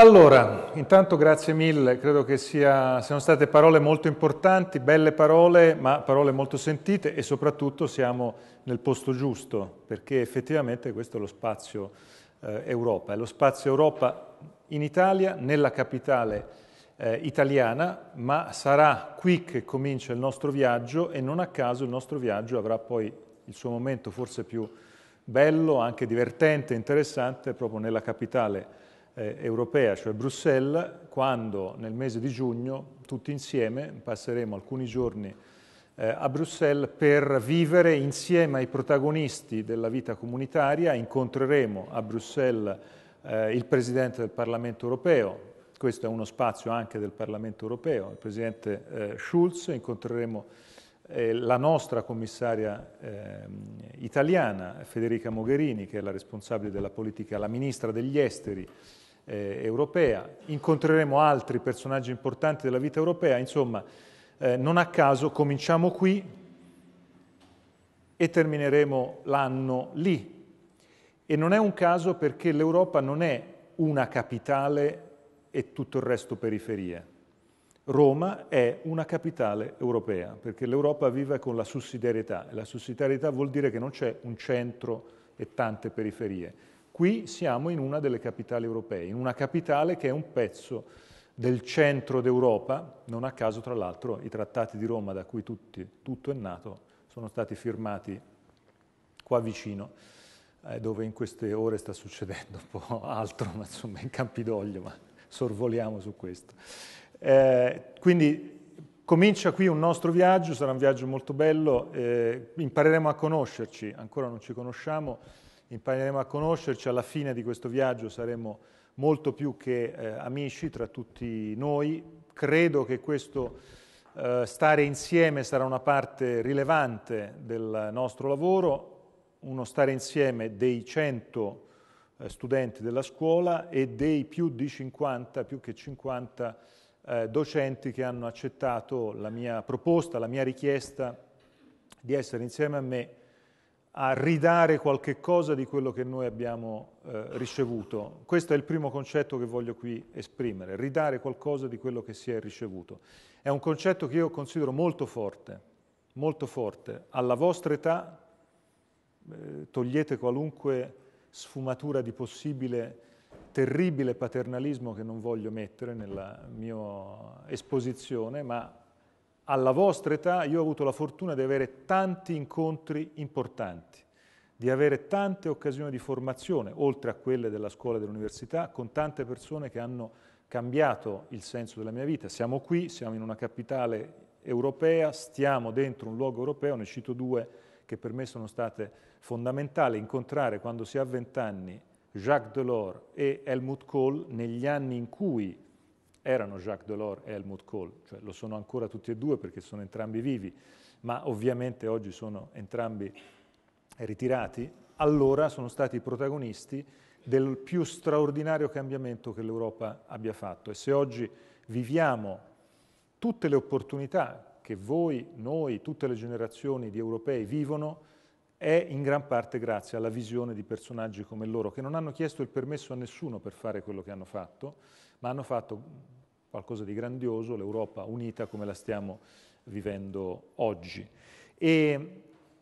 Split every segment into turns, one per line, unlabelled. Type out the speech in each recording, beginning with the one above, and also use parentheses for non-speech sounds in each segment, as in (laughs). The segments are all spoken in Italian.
Allora, intanto grazie mille, credo che sia, siano state parole molto importanti, belle parole, ma parole molto sentite e soprattutto siamo nel posto giusto, perché effettivamente questo è lo spazio eh, Europa, è lo spazio Europa in Italia, nella capitale eh, italiana, ma sarà qui che comincia il nostro viaggio e non a caso il nostro viaggio avrà poi il suo momento forse più bello, anche divertente, interessante, proprio nella capitale italiana eh, europea, cioè Bruxelles, quando nel mese di giugno tutti insieme passeremo alcuni giorni eh, a Bruxelles per vivere insieme ai protagonisti della vita comunitaria, incontreremo a Bruxelles eh, il Presidente del Parlamento europeo, questo è uno spazio anche del Parlamento europeo, il Presidente eh, Schulz, incontreremo eh, la nostra commissaria eh, italiana, Federica Mogherini, che è la responsabile della politica, la ministra degli esteri eh, europea, incontreremo altri personaggi importanti della vita europea, insomma eh, non a caso cominciamo qui e termineremo l'anno lì. E non è un caso perché l'Europa non è una capitale e tutto il resto periferie. Roma è una capitale europea, perché l'Europa vive con la sussidiarietà, e la sussidiarietà vuol dire che non c'è un centro e tante periferie. Qui siamo in una delle capitali europee, in una capitale che è un pezzo del centro d'Europa, non a caso tra l'altro i trattati di Roma da cui tutti, tutto è nato sono stati firmati qua vicino, eh, dove in queste ore sta succedendo un po' altro, (laughs) ma insomma in Campidoglio, ma sorvoliamo su questo. Eh, quindi comincia qui un nostro viaggio, sarà un viaggio molto bello, eh, impareremo a conoscerci, ancora non ci conosciamo, impareremo a conoscerci, alla fine di questo viaggio saremo molto più che eh, amici tra tutti noi. Credo che questo eh, stare insieme sarà una parte rilevante del nostro lavoro, uno stare insieme dei 100 eh, studenti della scuola e dei più di 50, più che 50 eh, docenti che hanno accettato la mia proposta, la mia richiesta di essere insieme a me a ridare qualche cosa di quello che noi abbiamo eh, ricevuto. Questo è il primo concetto che voglio qui esprimere, ridare qualcosa di quello che si è ricevuto. È un concetto che io considero molto forte, molto forte. Alla vostra età eh, togliete qualunque sfumatura di possibile terribile paternalismo che non voglio mettere nella mia esposizione, ma alla vostra età io ho avuto la fortuna di avere tanti incontri importanti, di avere tante occasioni di formazione, oltre a quelle della scuola e dell'università, con tante persone che hanno cambiato il senso della mia vita. Siamo qui, siamo in una capitale europea, stiamo dentro un luogo europeo, ne cito due che per me sono state fondamentali, incontrare quando si ha vent'anni Jacques Delors e Helmut Kohl negli anni in cui erano Jacques Delors e Helmut Kohl, cioè lo sono ancora tutti e due perché sono entrambi vivi, ma ovviamente oggi sono entrambi ritirati, allora sono stati i protagonisti del più straordinario cambiamento che l'Europa abbia fatto. E se oggi viviamo tutte le opportunità che voi, noi, tutte le generazioni di europei vivono, è in gran parte grazie alla visione di personaggi come loro, che non hanno chiesto il permesso a nessuno per fare quello che hanno fatto, ma hanno fatto qualcosa di grandioso, l'Europa unita come la stiamo vivendo oggi. E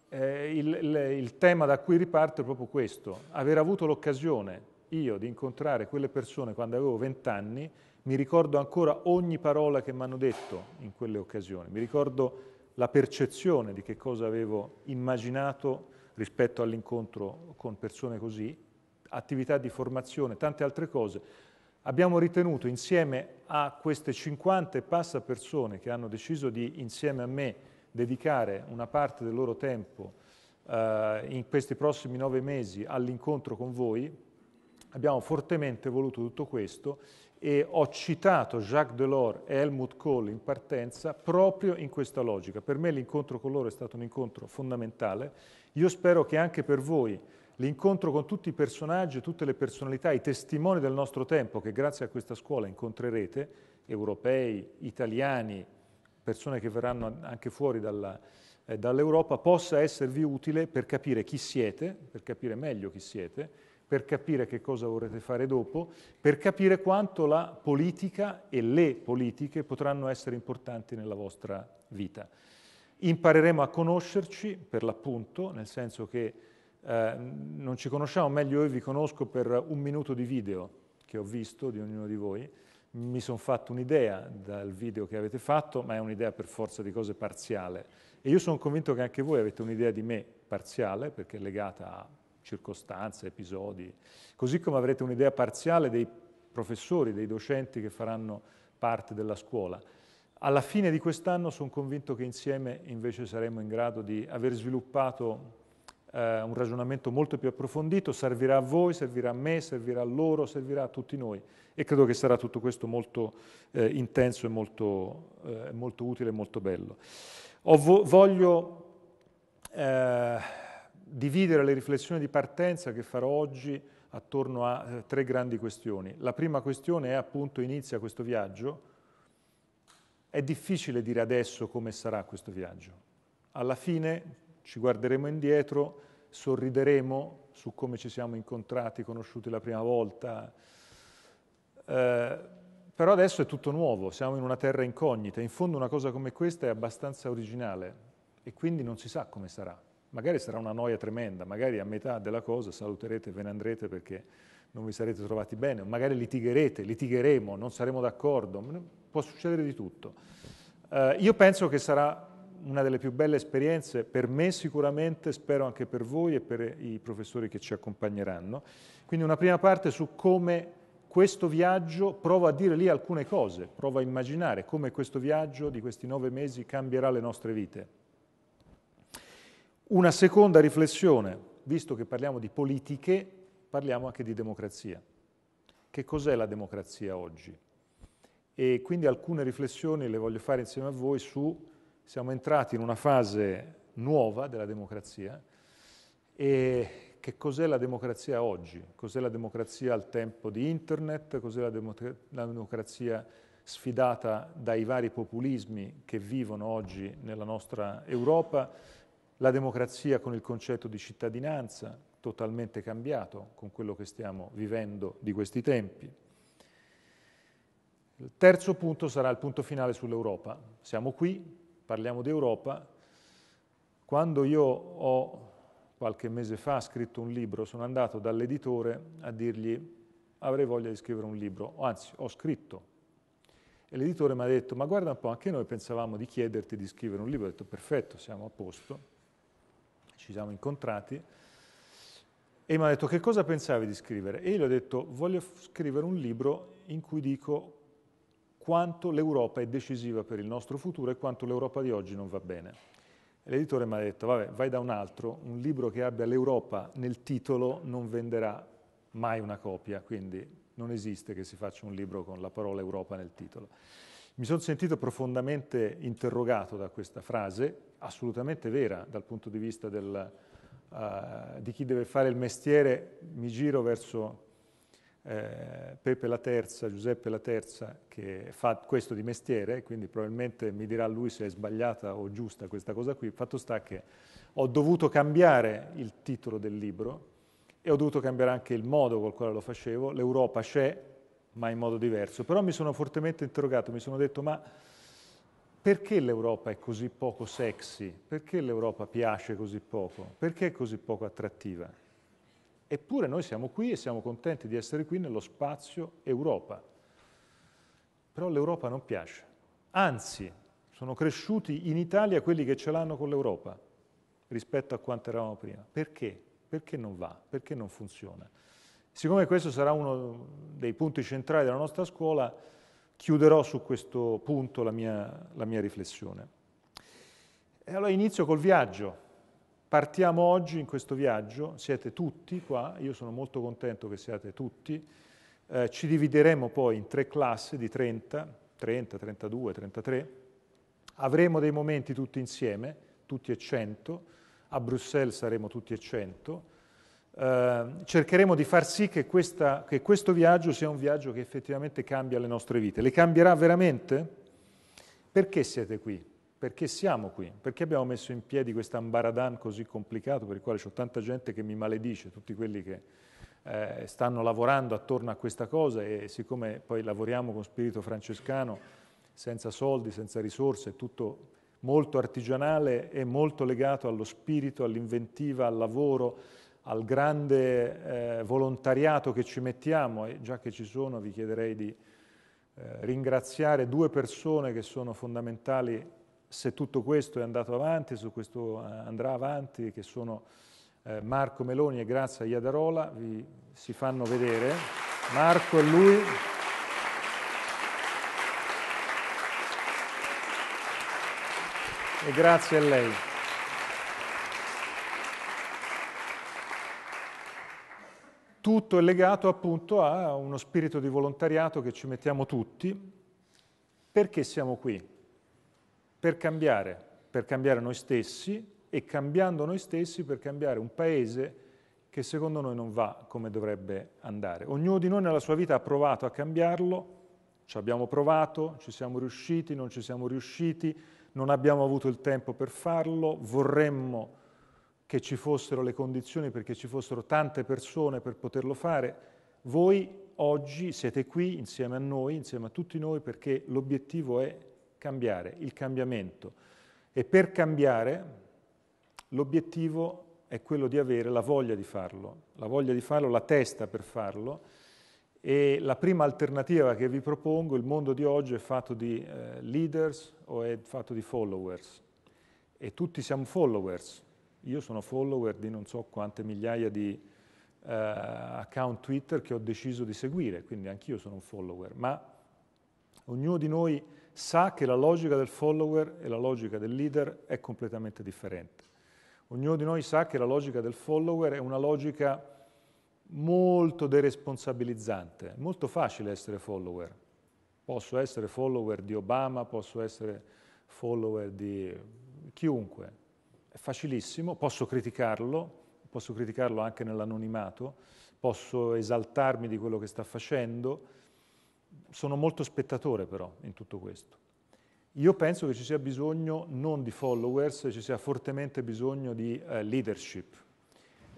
eh, il, il, il tema da cui riparto è proprio questo, aver avuto l'occasione io di incontrare quelle persone quando avevo vent'anni, mi ricordo ancora ogni parola che mi hanno detto in quelle occasioni, mi ricordo la percezione di che cosa avevo immaginato rispetto all'incontro con persone così, attività di formazione, tante altre cose abbiamo ritenuto insieme a queste 50 e passa persone che hanno deciso di, insieme a me, dedicare una parte del loro tempo eh, in questi prossimi nove mesi all'incontro con voi, abbiamo fortemente voluto tutto questo e ho citato Jacques Delors e Helmut Kohl in partenza proprio in questa logica. Per me l'incontro con loro è stato un incontro fondamentale. Io spero che anche per voi l'incontro con tutti i personaggi, tutte le personalità, i testimoni del nostro tempo che grazie a questa scuola incontrerete, europei, italiani, persone che verranno anche fuori dalla, eh, dall'Europa, possa esservi utile per capire chi siete, per capire meglio chi siete, per capire che cosa vorrete fare dopo, per capire quanto la politica e le politiche potranno essere importanti nella vostra vita. Impareremo a conoscerci, per l'appunto, nel senso che eh, non ci conosciamo meglio, io vi conosco per un minuto di video che ho visto di ognuno di voi, mi sono fatto un'idea dal video che avete fatto, ma è un'idea per forza di cose parziale. E io sono convinto che anche voi avete un'idea di me parziale, perché è legata a circostanze, episodi, così come avrete un'idea parziale dei professori, dei docenti che faranno parte della scuola. Alla fine di quest'anno sono convinto che insieme invece saremo in grado di aver sviluppato eh, un ragionamento molto più approfondito, servirà a voi, servirà a me, servirà a loro, servirà a tutti noi e credo che sarà tutto questo molto eh, intenso e molto, eh, molto, utile e molto bello. Ho Vo- voglio eh, dividere le riflessioni di partenza che farò oggi attorno a eh, tre grandi questioni. La prima questione è appunto inizia questo viaggio. È difficile dire adesso come sarà questo viaggio. Alla fine ci guarderemo indietro, sorrideremo su come ci siamo incontrati, conosciuti la prima volta. Eh, però adesso è tutto nuovo, siamo in una terra incognita. In fondo una cosa come questa è abbastanza originale e quindi non si sa come sarà. Magari sarà una noia tremenda, magari a metà della cosa saluterete e ve ne andrete perché non vi sarete trovati bene, magari litigherete, litigheremo, non saremo d'accordo, può succedere di tutto. Eh, io penso che sarà una delle più belle esperienze per me sicuramente, spero anche per voi e per i professori che ci accompagneranno. Quindi una prima parte su come questo viaggio, provo a dire lì alcune cose, provo a immaginare come questo viaggio di questi nove mesi cambierà le nostre vite. Una seconda riflessione, visto che parliamo di politiche, parliamo anche di democrazia. Che cos'è la democrazia oggi? E quindi alcune riflessioni le voglio fare insieme a voi su siamo entrati in una fase nuova della democrazia e che cos'è la democrazia oggi? Cos'è la democrazia al tempo di internet? Cos'è la, democrazia sfidata dai vari populismi che vivono oggi nella nostra Europa? La democrazia con il concetto di cittadinanza, totalmente cambiato con quello che stiamo vivendo di questi tempi. Il terzo punto sarà il punto finale sull'Europa. Siamo qui, parliamo di Europa, quando io ho qualche mese fa scritto un libro, sono andato dall'editore a dirgli avrei voglia di scrivere un libro, anzi ho scritto. E l'editore mi ha detto, ma guarda un po', anche noi pensavamo di chiederti di scrivere un libro, ho detto perfetto, siamo a posto, ci siamo incontrati, e mi ha detto che cosa pensavi di scrivere? E io gli ho detto voglio scrivere un libro in cui dico quanto l'Europa è decisiva per il nostro futuro e quanto l'Europa di oggi non va bene. L'editore mi ha detto, vabbè, vai da un altro, un libro che abbia l'Europa nel titolo non venderà mai una copia, quindi non esiste che si faccia un libro con la parola Europa nel titolo. Mi sono sentito profondamente interrogato da questa frase, assolutamente vera dal punto di vista del, uh, di chi deve fare il mestiere, mi giro verso eh, Pepe la Terza, Giuseppe la Terza, che fa questo di mestiere, quindi probabilmente mi dirà lui se è sbagliata o giusta questa cosa qui. Fatto sta che ho dovuto cambiare il titolo del libro e ho dovuto cambiare anche il modo col quale lo facevo. L'Europa c'è, ma in modo diverso. Però mi sono fortemente interrogato, mi sono detto ma perché l'Europa è così poco sexy? Perché l'Europa piace così poco? Perché è così poco attrattiva? Eppure noi siamo qui e siamo contenti di essere qui nello spazio Europa. Però l'Europa non piace. Anzi, sono cresciuti in Italia quelli che ce l'hanno con l'Europa rispetto a quanto eravamo prima. Perché? Perché non va? Perché non funziona? Siccome questo sarà uno dei punti centrali della nostra scuola, chiuderò su questo punto la mia, la mia riflessione. E allora inizio col viaggio. Partiamo oggi in questo viaggio, siete tutti qua, io sono molto contento che siate tutti, eh, ci divideremo poi in tre classi di 30, 30, 32, 33, avremo dei momenti tutti insieme, tutti e 100, a Bruxelles saremo tutti e 100, eh, cercheremo di far sì che, questa, che questo viaggio sia un viaggio che effettivamente cambia le nostre vite. Le cambierà veramente? Perché siete qui? Perché siamo qui? Perché abbiamo messo in piedi questo ambaradan così complicato per il quale c'è tanta gente che mi maledice, tutti quelli che eh, stanno lavorando attorno a questa cosa e siccome poi lavoriamo con spirito francescano, senza soldi, senza risorse, tutto molto artigianale e molto legato allo spirito, all'inventiva, al lavoro, al grande eh, volontariato che ci mettiamo. E già che ci sono vi chiederei di eh, ringraziare due persone che sono fondamentali se tutto questo è andato avanti, su questo eh, andrà avanti, che sono eh, Marco Meloni e Grazia Iadarola, vi si fanno vedere. Marco e lui. E grazie a lei. Tutto è legato appunto a uno spirito di volontariato che ci mettiamo tutti. Perché siamo qui? per cambiare, per cambiare noi stessi e cambiando noi stessi per cambiare un paese che secondo noi non va come dovrebbe andare. Ognuno di noi nella sua vita ha provato a cambiarlo, ci abbiamo provato, ci siamo riusciti, non ci siamo riusciti, non abbiamo avuto il tempo per farlo, vorremmo che ci fossero le condizioni perché ci fossero tante persone per poterlo fare. Voi oggi siete qui insieme a noi, insieme a tutti noi, perché l'obiettivo è cambiare, il cambiamento. E per cambiare l'obiettivo è quello di avere la voglia di farlo, la voglia di farlo, la testa per farlo. E la prima alternativa che vi propongo, il mondo di oggi è fatto di eh, leaders o è fatto di followers. E tutti siamo followers. Io sono follower di non so quante migliaia di eh, account Twitter che ho deciso di seguire, quindi anch'io sono un follower. Ma ognuno di noi sa che la logica del follower e la logica del leader è completamente differente. Ognuno di noi sa che la logica del follower è una logica molto deresponsabilizzante, è molto facile essere follower. Posso essere follower di Obama, posso essere follower di chiunque, è facilissimo, posso criticarlo, posso criticarlo anche nell'anonimato, posso esaltarmi di quello che sta facendo, sono molto spettatore però in tutto questo. Io penso che ci sia bisogno non di followers, ci sia fortemente bisogno di eh, leadership.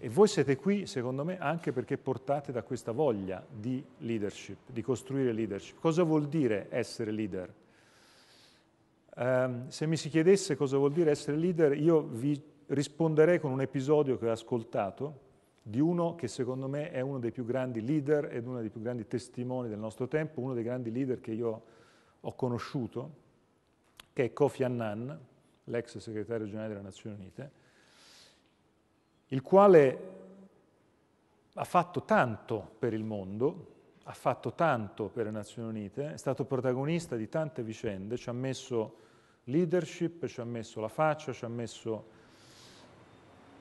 E voi siete qui, secondo me, anche perché portate da questa voglia di leadership, di costruire leadership. Cosa vuol dire essere leader? Eh, se mi si chiedesse cosa vuol dire essere leader, io vi risponderei con un episodio che ho ascoltato di uno che secondo me è uno dei più grandi leader ed uno dei più grandi testimoni del nostro tempo, uno dei grandi leader che io ho conosciuto, che è Kofi Annan, l'ex segretario generale delle Nazioni Unite, il quale ha fatto tanto per il mondo, ha fatto tanto per le Nazioni Unite, è stato protagonista di tante vicende, ci ha messo leadership, ci ha messo la faccia, ci ha messo...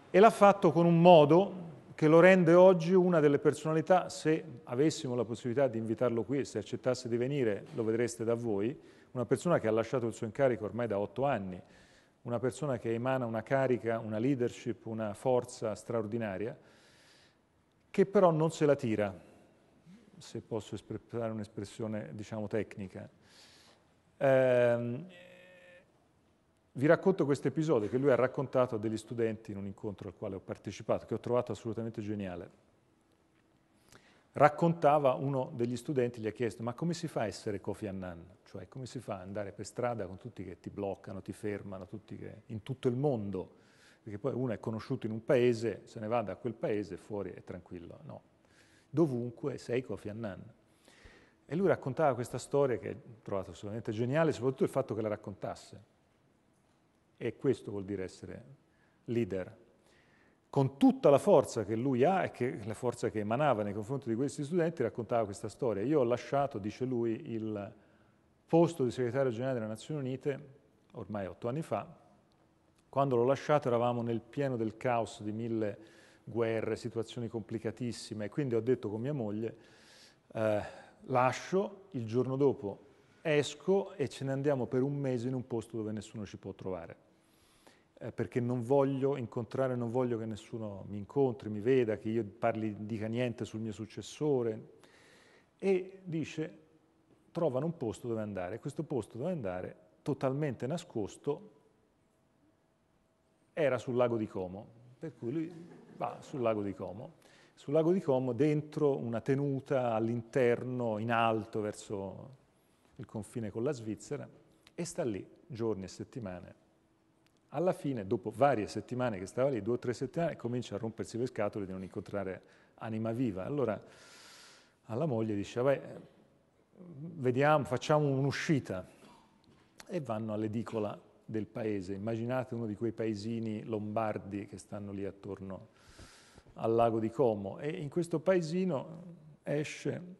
e l'ha fatto con un modo che lo rende oggi una delle personalità, se avessimo la possibilità di invitarlo qui e se accettasse di venire, lo vedreste da voi, una persona che ha lasciato il suo incarico ormai da otto anni, una persona che emana una carica, una leadership, una forza straordinaria, che però non se la tira, se posso esprimere un'espressione diciamo tecnica. Eh, vi racconto questo episodio che lui ha raccontato a degli studenti in un incontro al quale ho partecipato, che ho trovato assolutamente geniale. Raccontava uno degli studenti, gli ha chiesto, ma come si fa a essere Kofi Annan? Cioè come si fa ad andare per strada con tutti che ti bloccano, ti fermano, che, in tutto il mondo? Perché poi uno è conosciuto in un paese, se ne va da quel paese, fuori è tranquillo. No, dovunque sei Kofi Annan. E lui raccontava questa storia che ho trovato assolutamente geniale, soprattutto il fatto che la raccontasse e questo vuol dire essere leader. Con tutta la forza che lui ha e che, la forza che emanava nei confronti di questi studenti, raccontava questa storia. Io ho lasciato, dice lui, il posto di segretario generale delle Nazioni Unite ormai otto anni fa. Quando l'ho lasciato eravamo nel pieno del caos di mille guerre, situazioni complicatissime, e quindi ho detto con mia moglie, eh, lascio, il giorno dopo esco e ce ne andiamo per un mese in un posto dove nessuno ci può trovare eh, perché non voglio incontrare, non voglio che nessuno mi incontri, mi veda, che io parli, dica niente sul mio successore. E dice, trovano un posto dove andare. Questo posto dove andare, totalmente nascosto, era sul lago di Como, per cui lui va sul lago di Como. Sul lago di Como, dentro una tenuta all'interno, in alto, verso il confine con la Svizzera, e sta lì giorni e settimane alla fine, dopo varie settimane che stava lì, due o tre settimane, comincia a rompersi le scatole di non incontrare anima viva. Allora alla moglie dice, beh, vediamo, facciamo un'uscita. E vanno all'edicola del paese. Immaginate uno di quei paesini lombardi che stanno lì attorno al lago di Como. E in questo paesino esce,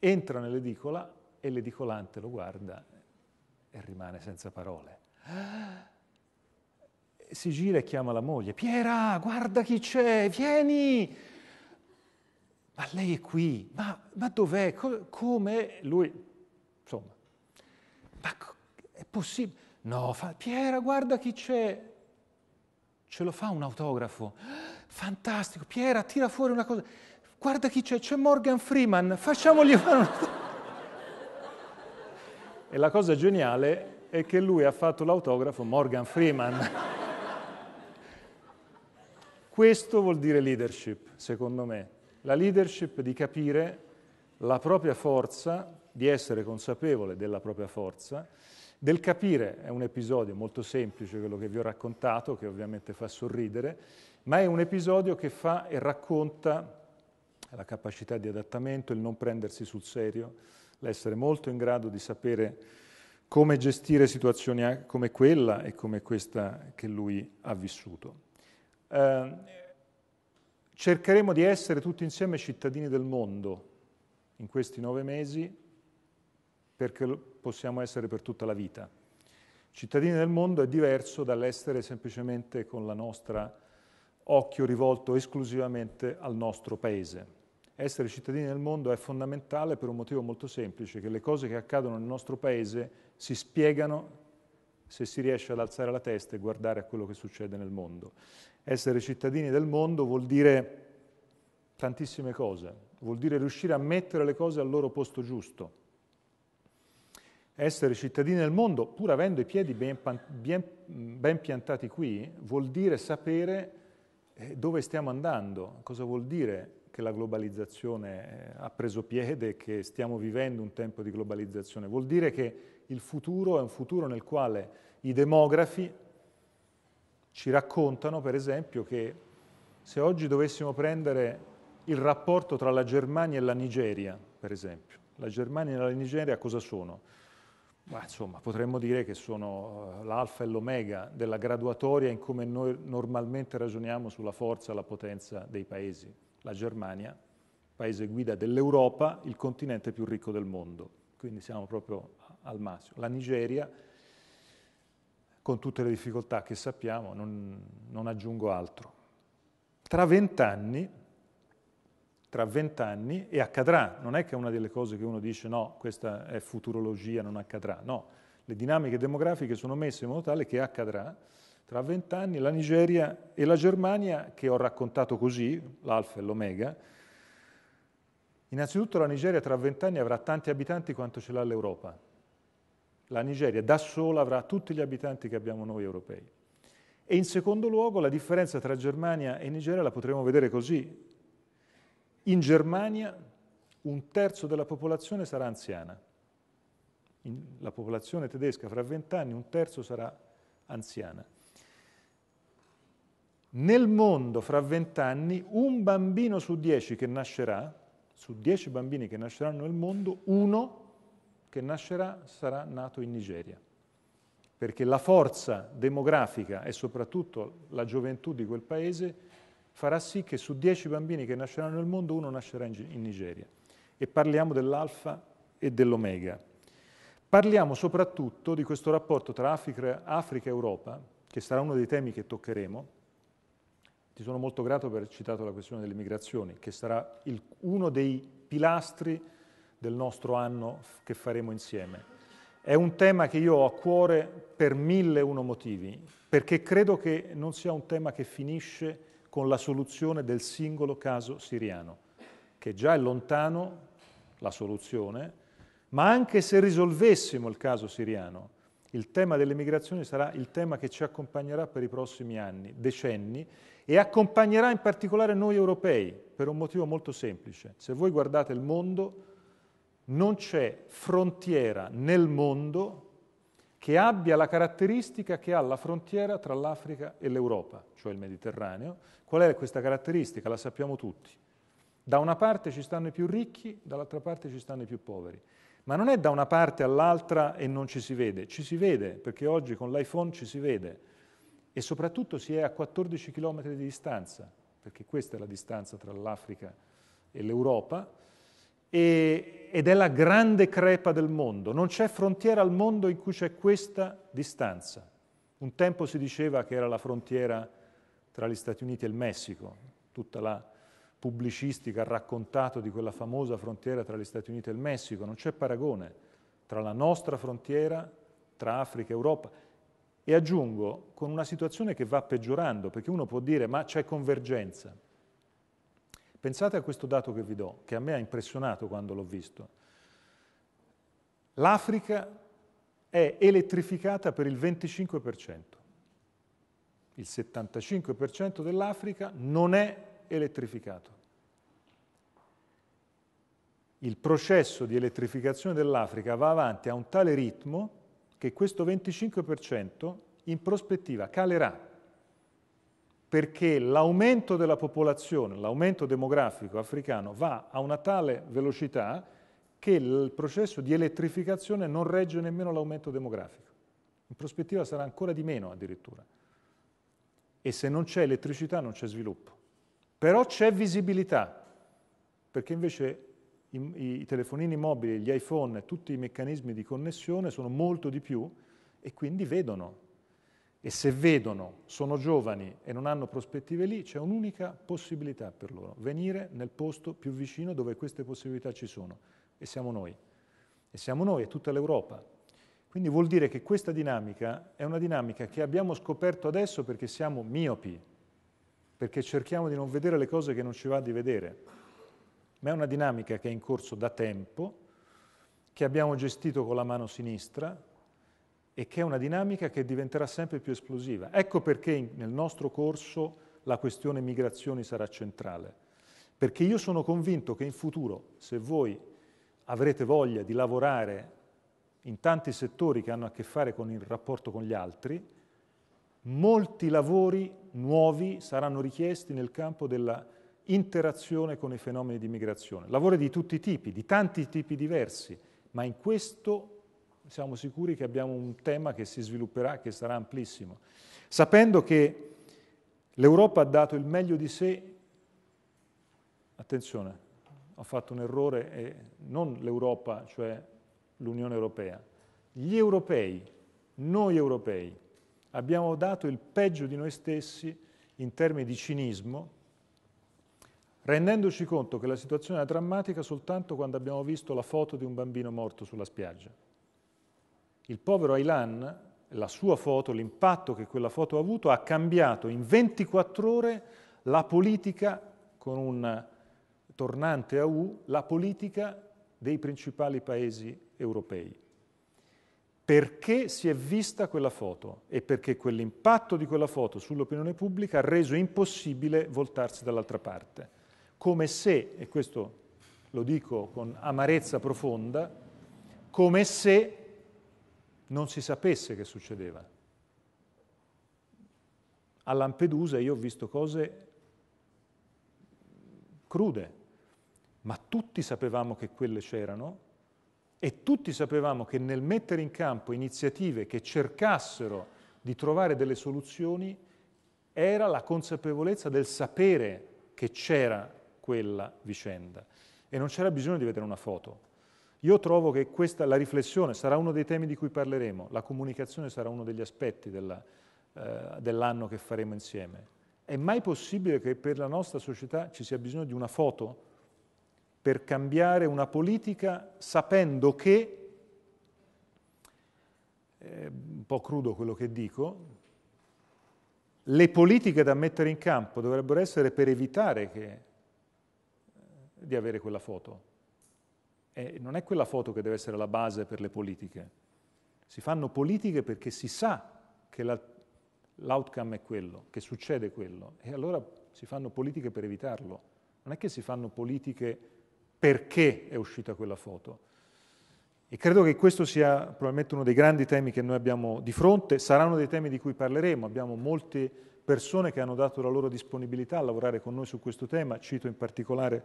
entra nell'edicola e l'edicolante lo guarda e rimane senza parole si gira e chiama la moglie, Piera, guarda chi c'è, vieni! Ma lei è qui, ma, ma dov'è? Co- come lui? Insomma, ma co- è possibile? No, fa, Piera, guarda chi c'è. Ce lo fa un autografo. Fantastico, Piera, tira fuori una cosa. Guarda chi c'è, c'è Morgan Freeman, facciamogli fare un autografo. E la cosa geniale è che lui ha fatto l'autografo Morgan Freeman. Questo vuol dire leadership, secondo me. La leadership di capire la propria forza, di essere consapevole della propria forza, del capire, è un episodio molto semplice quello che vi ho raccontato, che ovviamente fa sorridere, ma è un episodio che fa e racconta la capacità di adattamento, il non prendersi sul serio, l'essere molto in grado di sapere come gestire situazioni come quella e come questa che lui ha vissuto. Ehm, cercheremo di essere tutti insieme cittadini del mondo in questi nove mesi perché possiamo essere per tutta la vita. Cittadini del mondo è diverso dall'essere semplicemente con la nostra occhio rivolto esclusivamente al nostro paese. Essere cittadini del mondo è fondamentale per un motivo molto semplice, che le cose che accadono nel nostro paese si spiegano se si riesce ad alzare la testa e guardare a quello che succede nel mondo. Essere cittadini del mondo vuol dire tantissime cose, vuol dire riuscire a mettere le cose al loro posto giusto. Essere cittadini del mondo, pur avendo i piedi ben, ben, ben piantati qui, vuol dire sapere eh, dove stiamo andando, cosa vuol dire che la globalizzazione eh, ha preso piede, che stiamo vivendo un tempo di globalizzazione, vuol dire che il futuro è un futuro nel quale i demografi ci raccontano, per esempio, che se oggi dovessimo prendere il rapporto tra la Germania e la Nigeria, per esempio, la Germania e la Nigeria cosa sono? Ma insomma, potremmo dire che sono eh, l'alfa e l'omega della graduatoria in come noi normalmente ragioniamo sulla forza e la potenza dei paesi. La Germania, paese guida dell'Europa, il continente più ricco del mondo. Quindi siamo proprio al massimo. La Nigeria, con tutte le difficoltà che sappiamo, non, non aggiungo altro. Tra vent'anni, tra vent'anni, e accadrà, non è che una delle cose che uno dice no, questa è futurologia, non accadrà, no, le dinamiche demografiche sono messe in modo tale che accadrà, tra vent'anni la Nigeria e la Germania, che ho raccontato così, l'alfa e l'omega, innanzitutto la Nigeria tra vent'anni avrà tanti abitanti quanto ce l'ha l'Europa, la Nigeria da sola avrà tutti gli abitanti che abbiamo noi europei. E in secondo luogo la differenza tra Germania e Nigeria la potremo vedere così. In Germania un terzo della popolazione sarà anziana. In, la popolazione tedesca fra vent'anni un terzo sarà anziana. Nel mondo fra vent'anni un bambino su dieci che nascerà, su dieci bambini che nasceranno nel mondo, uno che nascerà sarà nato in Nigeria, perché la forza demografica e soprattutto la gioventù di quel paese farà sì che su dieci bambini che nasceranno nel mondo uno nascerà in Nigeria. E parliamo dell'alfa e dell'omega. Parliamo soprattutto di questo rapporto tra Africa e Europa, che sarà uno dei temi che toccheremo. Ti sono molto grato per aver citato la questione delle migrazioni, che sarà il, uno dei pilastri del nostro anno che faremo insieme. È un tema che io ho a cuore per mille e uno motivi, perché credo che non sia un tema che finisce con la soluzione del singolo caso siriano, che già è lontano la soluzione, ma anche se risolvessimo il caso siriano, il tema delle migrazioni sarà il tema che ci accompagnerà per i prossimi anni, decenni, e accompagnerà in particolare noi europei, per un motivo molto semplice. Se voi guardate il mondo, non c'è frontiera nel mondo che abbia la caratteristica che ha la frontiera tra l'Africa e l'Europa, cioè il Mediterraneo. Qual è questa caratteristica? La sappiamo tutti. Da una parte ci stanno i più ricchi, dall'altra parte ci stanno i più poveri. Ma non è da una parte all'altra e non ci si vede, ci si vede, perché oggi con l'iPhone ci si vede e soprattutto si è a 14 km di distanza, perché questa è la distanza tra l'Africa e l'Europa, e, ed è la grande crepa del mondo. Non c'è frontiera al mondo in cui c'è questa distanza. Un tempo si diceva che era la frontiera tra gli Stati Uniti e il Messico, tutta la pubblicistica ha raccontato di quella famosa frontiera tra gli Stati Uniti e il Messico, non c'è paragone tra la nostra frontiera, tra Africa e Europa. E aggiungo, con una situazione che va peggiorando, perché uno può dire ma c'è convergenza. Pensate a questo dato che vi do, che a me ha impressionato quando l'ho visto. L'Africa è elettrificata per il 25%. Il 75% dell'Africa non è elettrificato. Il processo di elettrificazione dell'Africa va avanti a un tale ritmo che questo 25% in prospettiva calerà perché l'aumento della popolazione, l'aumento demografico africano va a una tale velocità che il processo di elettrificazione non regge nemmeno l'aumento demografico. In prospettiva sarà ancora di meno addirittura. E se non c'è elettricità non c'è sviluppo. Però c'è visibilità, perché invece i, i telefonini mobili, gli iPhone, tutti i meccanismi di connessione sono molto di più e quindi vedono e se vedono, sono giovani e non hanno prospettive lì, c'è un'unica possibilità per loro, venire nel posto più vicino dove queste possibilità ci sono, e siamo noi, e siamo noi, e tutta l'Europa. Quindi vuol dire che questa dinamica è una dinamica che abbiamo scoperto adesso perché siamo miopi, perché cerchiamo di non vedere le cose che non ci va di vedere, ma è una dinamica che è in corso da tempo, che abbiamo gestito con la mano sinistra, e che è una dinamica che diventerà sempre più esplosiva. Ecco perché nel nostro corso la questione migrazioni sarà centrale, perché io sono convinto che in futuro, se voi avrete voglia di lavorare in tanti settori che hanno a che fare con il rapporto con gli altri, molti lavori nuovi saranno richiesti nel campo della interazione con i fenomeni di migrazione. Lavori di tutti i tipi, di tanti tipi diversi, ma in questo siamo sicuri che abbiamo un tema che si svilupperà, che sarà amplissimo, sapendo che l'Europa ha dato il meglio di sé, attenzione, ho fatto un errore, e non l'Europa, cioè l'Unione Europea, gli europei, noi europei, abbiamo dato il peggio di noi stessi in termini di cinismo, rendendoci conto che la situazione era drammatica soltanto quando abbiamo visto la foto di un bambino morto sulla spiaggia. Il povero Aylan, la sua foto, l'impatto che quella foto ha avuto, ha cambiato in 24 ore la politica, con un tornante a U, la politica dei principali paesi europei. Perché si è vista quella foto e perché quell'impatto di quella foto sull'opinione pubblica ha reso impossibile voltarsi dall'altra parte. Come se, e questo lo dico con amarezza profonda, come se non si sapesse che succedeva. A Lampedusa io ho visto cose crude, ma tutti sapevamo che quelle c'erano e tutti sapevamo che nel mettere in campo iniziative che cercassero di trovare delle soluzioni era la consapevolezza del sapere che c'era quella vicenda e non c'era bisogno di vedere una foto. Io trovo che questa, la riflessione sarà uno dei temi di cui parleremo, la comunicazione sarà uno degli aspetti eh, dell'anno eh, dell che faremo insieme. È mai possibile che per la nostra società ci sia bisogno di una foto per cambiare una politica sapendo che, è eh, un po' crudo quello che dico, le politiche da mettere in campo dovrebbero essere per evitare che, eh, di avere quella foto e non è quella foto che deve essere la base per le politiche. Si fanno politiche perché si sa che l'outcome è quello, che succede quello, e allora si fanno politiche per evitarlo. Non è che si fanno politiche perché è uscita quella foto. E credo che questo sia probabilmente uno dei grandi temi che noi abbiamo di fronte, saranno dei temi di cui parleremo, abbiamo molti persone che hanno dato la loro disponibilità a lavorare con noi su questo tema, cito in particolare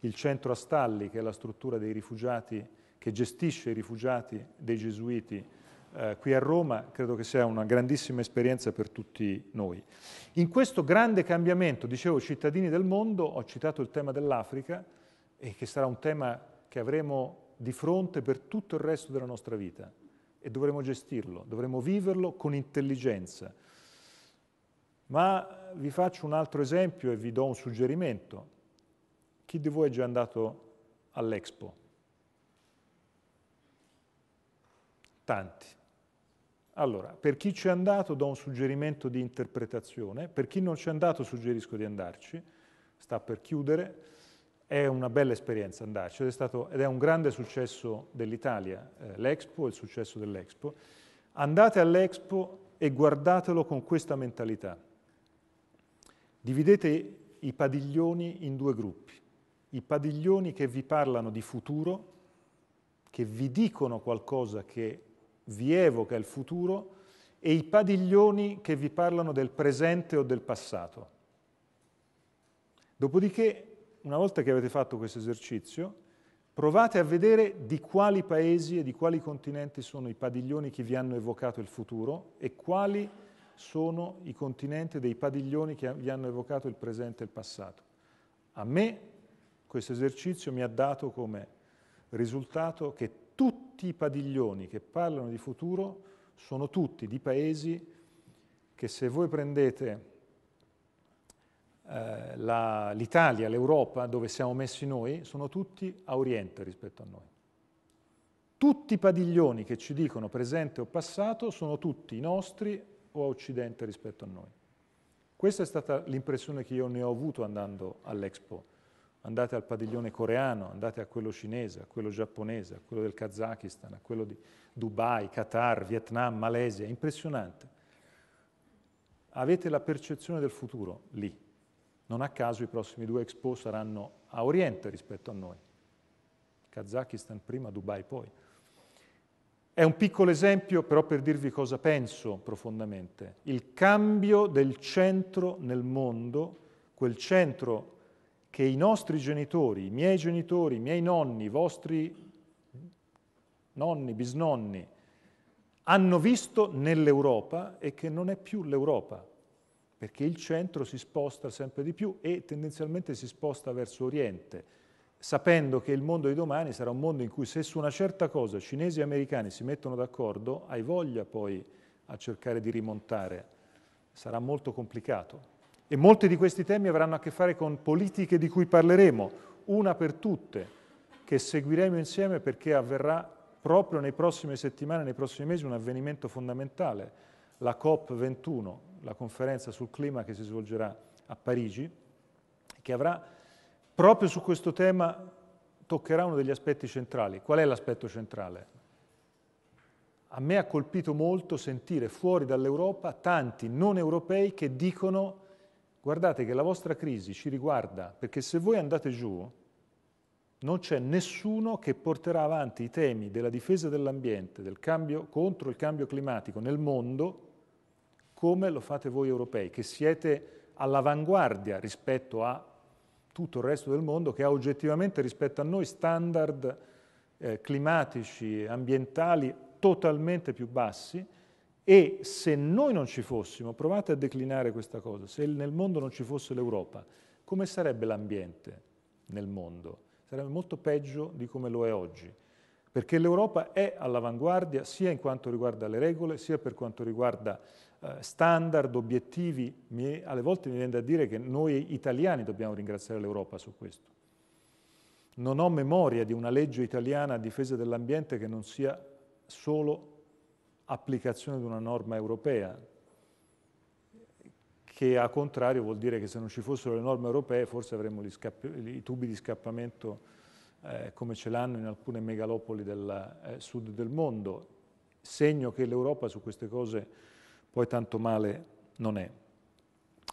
il centro Astalli, che è la struttura dei rifugiati, che gestisce i rifugiati dei gesuiti eh, qui a Roma, credo che sia una grandissima esperienza per tutti noi. In questo grande cambiamento, dicevo, cittadini del mondo, ho citato il tema dell'Africa, e che sarà un tema che avremo di fronte per tutto il resto della nostra vita e dovremo gestirlo, dovremo viverlo con intelligenza ma vi faccio un altro esempio e vi do un suggerimento. Chi di voi è già andato all'Expo? Tanti. Allora, per chi ci è andato do un suggerimento di interpretazione, per chi non ci è andato suggerisco di andarci, sta per chiudere, è una bella esperienza andarci ed è, stato, ed è un grande successo dell'Italia, eh, l'Expo, il successo dell'Expo. Andate all'Expo e guardatelo con questa mentalità. Dividete i padiglioni in due gruppi. I padiglioni che vi parlano di futuro, che vi dicono qualcosa che vi evoca il futuro, e i padiglioni che vi parlano del presente o del passato. Dopodiché, una volta che avete fatto questo esercizio, provate a vedere di quali paesi e di quali continenti sono i padiglioni che vi hanno evocato il futuro e quali sono i continenti dei padiglioni che vi hanno evocato il presente e il passato. A me questo esercizio mi ha dato come risultato che tutti i padiglioni che parlano di futuro sono tutti di paesi che se voi prendete eh, la, l'Italia, l'Europa, dove siamo messi noi, sono tutti a oriente rispetto a noi. Tutti i padiglioni che ci dicono presente o passato sono tutti i nostri o a Occidente rispetto a noi. Questa è stata l'impressione che io ne ho avuto andando all'Expo. Andate al padiglione coreano, andate a quello cinese, a quello giapponese, a quello del Kazakistan, a quello di Dubai, Qatar, Vietnam, Malesia, impressionante. Avete la percezione del futuro lì. Non a caso i prossimi due Expo saranno a Oriente rispetto a noi. Kazakistan prima, Dubai poi. È un piccolo esempio però per dirvi cosa penso profondamente. Il cambio del centro nel mondo, quel centro che i nostri genitori, i miei genitori, i miei nonni, i vostri nonni, bisnonni, hanno visto nell'Europa e che non è più l'Europa, perché il centro si sposta sempre di più e tendenzialmente si sposta verso Oriente sapendo che il mondo di domani sarà un mondo in cui se su una certa cosa cinesi e americani si mettono d'accordo, hai voglia poi a cercare di rimontare, sarà molto complicato. E molti di questi temi avranno a che fare con politiche di cui parleremo, una per tutte, che seguiremo insieme perché avverrà proprio nei prossime settimane, nei prossimi mesi, un avvenimento fondamentale, la COP21, la conferenza sul clima che si svolgerà a Parigi, che avrà proprio su questo tema toccherà uno degli aspetti centrali. Qual è l'aspetto centrale? A me ha colpito molto sentire fuori dall'Europa tanti non europei che dicono guardate che la vostra crisi ci riguarda perché se voi andate giù non c'è nessuno che porterà avanti i temi della difesa dell'ambiente, del cambio, contro il cambio climatico nel mondo come lo fate voi europei, che siete all'avanguardia rispetto a tutto il resto del mondo che ha oggettivamente rispetto a noi standard eh, climatici, ambientali totalmente più bassi e se noi non ci fossimo, provate a declinare questa cosa, se nel mondo non ci fosse l'Europa, come sarebbe l'ambiente nel mondo? Sarebbe molto peggio di come lo è oggi, perché l'Europa è all'avanguardia sia in quanto riguarda le regole, sia per quanto riguarda eh, standard, obiettivi. Mi, alle volte mi viene da dire che noi italiani dobbiamo ringraziare l'Europa su questo. Non ho memoria di una legge italiana a difesa dell'ambiente che non sia solo applicazione di una norma europea, che a contrario vuol dire che se non ci fossero le norme europee forse avremmo i tubi di scappamento eh, come ce l'hanno in alcune megalopoli del eh, sud del mondo, segno che l'Europa su queste cose poi tanto male non è.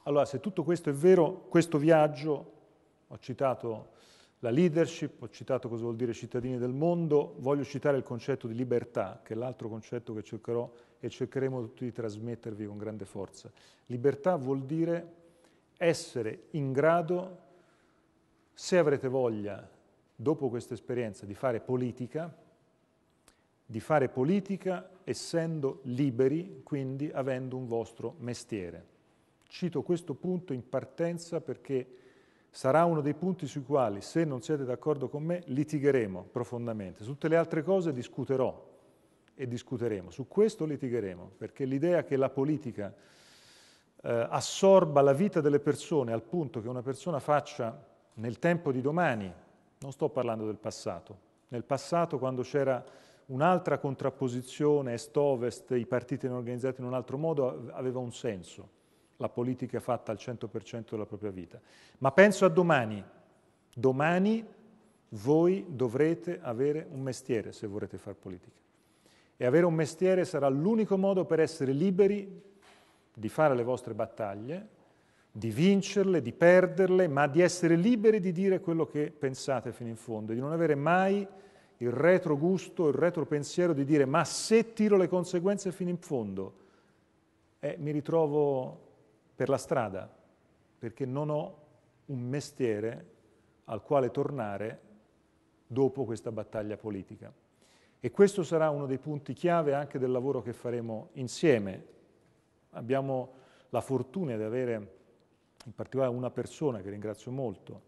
Allora, se tutto questo è vero, questo viaggio, ho citato la leadership, ho citato cosa vuol dire cittadini del mondo, voglio citare il concetto di libertà, che è l'altro concetto che cercherò e cercheremo tutti di trasmettervi con grande forza. Libertà vuol dire essere in grado, se avrete voglia, dopo questa esperienza, di fare politica, di fare politica essendo liberi, quindi avendo un vostro mestiere. Cito questo punto in partenza perché sarà uno dei punti sui quali, se non siete d'accordo con me, litigheremo profondamente. Su tutte le altre cose discuterò e discuteremo. Su questo litigheremo, perché l'idea che la politica eh, assorba la vita delle persone al punto che una persona faccia nel tempo di domani, non sto parlando del passato, nel passato quando c'era un'altra contrapposizione est-ovest, i partiti erano organizzati in un altro modo, aveva un senso, la politica fatta al 100% della propria vita. Ma penso a domani, domani voi dovrete avere un mestiere se vorrete fare politica. E avere un mestiere sarà l'unico modo per essere liberi di fare le vostre battaglie, di vincerle, di perderle, ma di essere liberi di dire quello che pensate fino in fondo, di non avere mai il retrogusto, il retropensiero di dire ma se tiro le conseguenze fino in fondo, eh, mi ritrovo per la strada, perché non ho un mestiere al quale tornare dopo questa battaglia politica. E questo sarà uno dei punti chiave anche del lavoro che faremo insieme. Abbiamo la fortuna di avere in particolare una persona che ringrazio molto,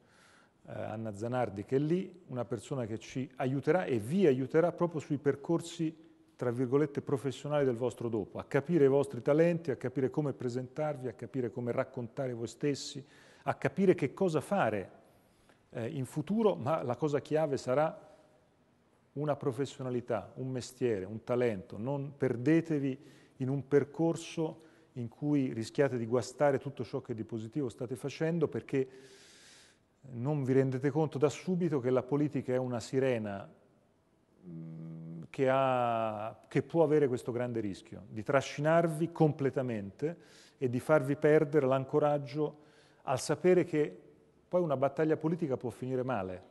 eh, Anna Zanardi che è lì, una persona che ci aiuterà e vi aiuterà proprio sui percorsi tra virgolette professionali del vostro dopo, a capire i vostri talenti, a capire come presentarvi, a capire come raccontare voi stessi, a capire che cosa fare eh, in futuro, ma la cosa chiave sarà una professionalità, un mestiere, un talento. Non perdetevi in un percorso in cui rischiate di guastare tutto ciò che di positivo state facendo perché non vi rendete conto da subito che la politica è una sirena mm, che, ha, che, può avere questo grande rischio, di trascinarvi completamente e di farvi perdere l'ancoraggio al sapere che poi una battaglia politica può finire male.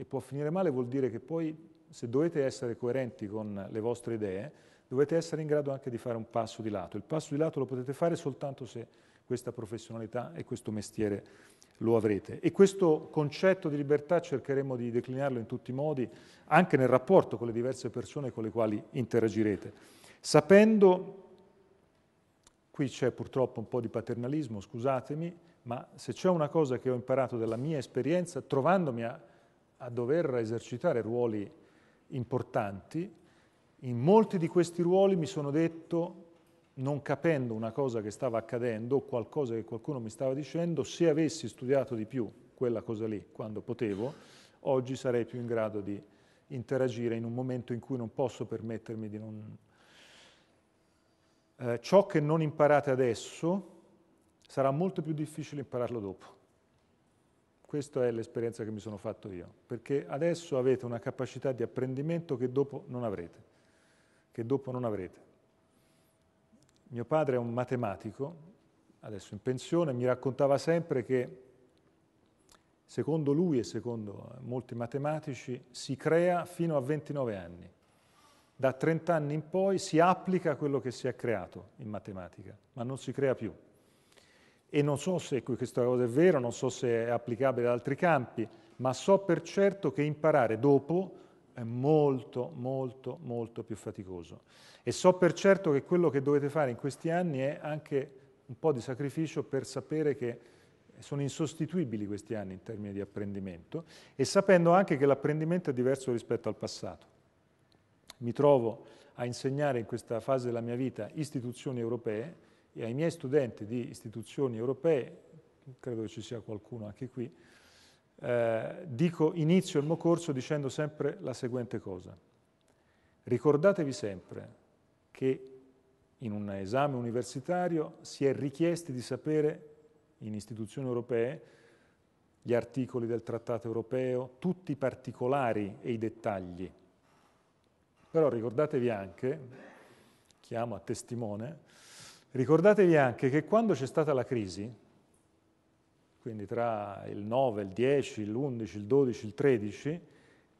E può finire male vuol dire che poi, se dovete essere coerenti con le vostre idee, dovete essere in grado anche di fare un passo di lato. Il passo di lato lo potete fare soltanto se questa professionalità e questo mestiere lo avrete. E questo concetto di libertà cercheremo di declinarlo in tutti i modi, anche nel rapporto con le diverse persone con le quali interagirete. Sapendo, qui c'è purtroppo un po' di paternalismo, scusatemi, ma se c'è una cosa che ho imparato dalla mia esperienza, trovandomi a, a dover esercitare ruoli importanti, in molti di questi ruoli mi sono detto non capendo una cosa che stava accadendo, o qualcosa che qualcuno mi stava dicendo, se avessi studiato di più quella cosa lì quando potevo, oggi sarei più in grado di interagire in un momento in cui non posso permettermi di non... Eh, ciò che non imparate adesso sarà molto più difficile impararlo dopo. Questa è l'esperienza che mi sono fatto io, perché adesso avete una capacità di apprendimento che dopo non avrete, che dopo non avrete. Mio padre è un matematico, adesso in pensione, mi raccontava sempre che secondo lui e secondo molti matematici si crea fino a 29 anni. Da 30 anni in poi si applica quello che si è creato in matematica, ma non si crea più. E non so se questa cosa è vera, non so se è applicabile ad altri campi, ma so per certo che imparare dopo è molto, molto, molto più faticoso. E so per certo che quello che dovete fare in questi anni è anche un po' di sacrificio per sapere che sono insostituibili questi anni in termini di apprendimento e sapendo anche che l'apprendimento è diverso rispetto al passato. Mi trovo a insegnare in questa fase della mia vita istituzioni europee e ai miei studenti di istituzioni europee, credo che ci sia qualcuno anche qui, eh, dico, inizio il mio corso dicendo sempre la seguente cosa. Ricordatevi sempre che in un esame universitario si è richiesti di sapere in istituzioni europee gli articoli del trattato europeo, tutti i particolari e i dettagli. Però ricordatevi anche, chiamo a testimone, ricordatevi anche che quando c'è stata la crisi, quindi tra il 9, il 10, l'11, il 12, il 13,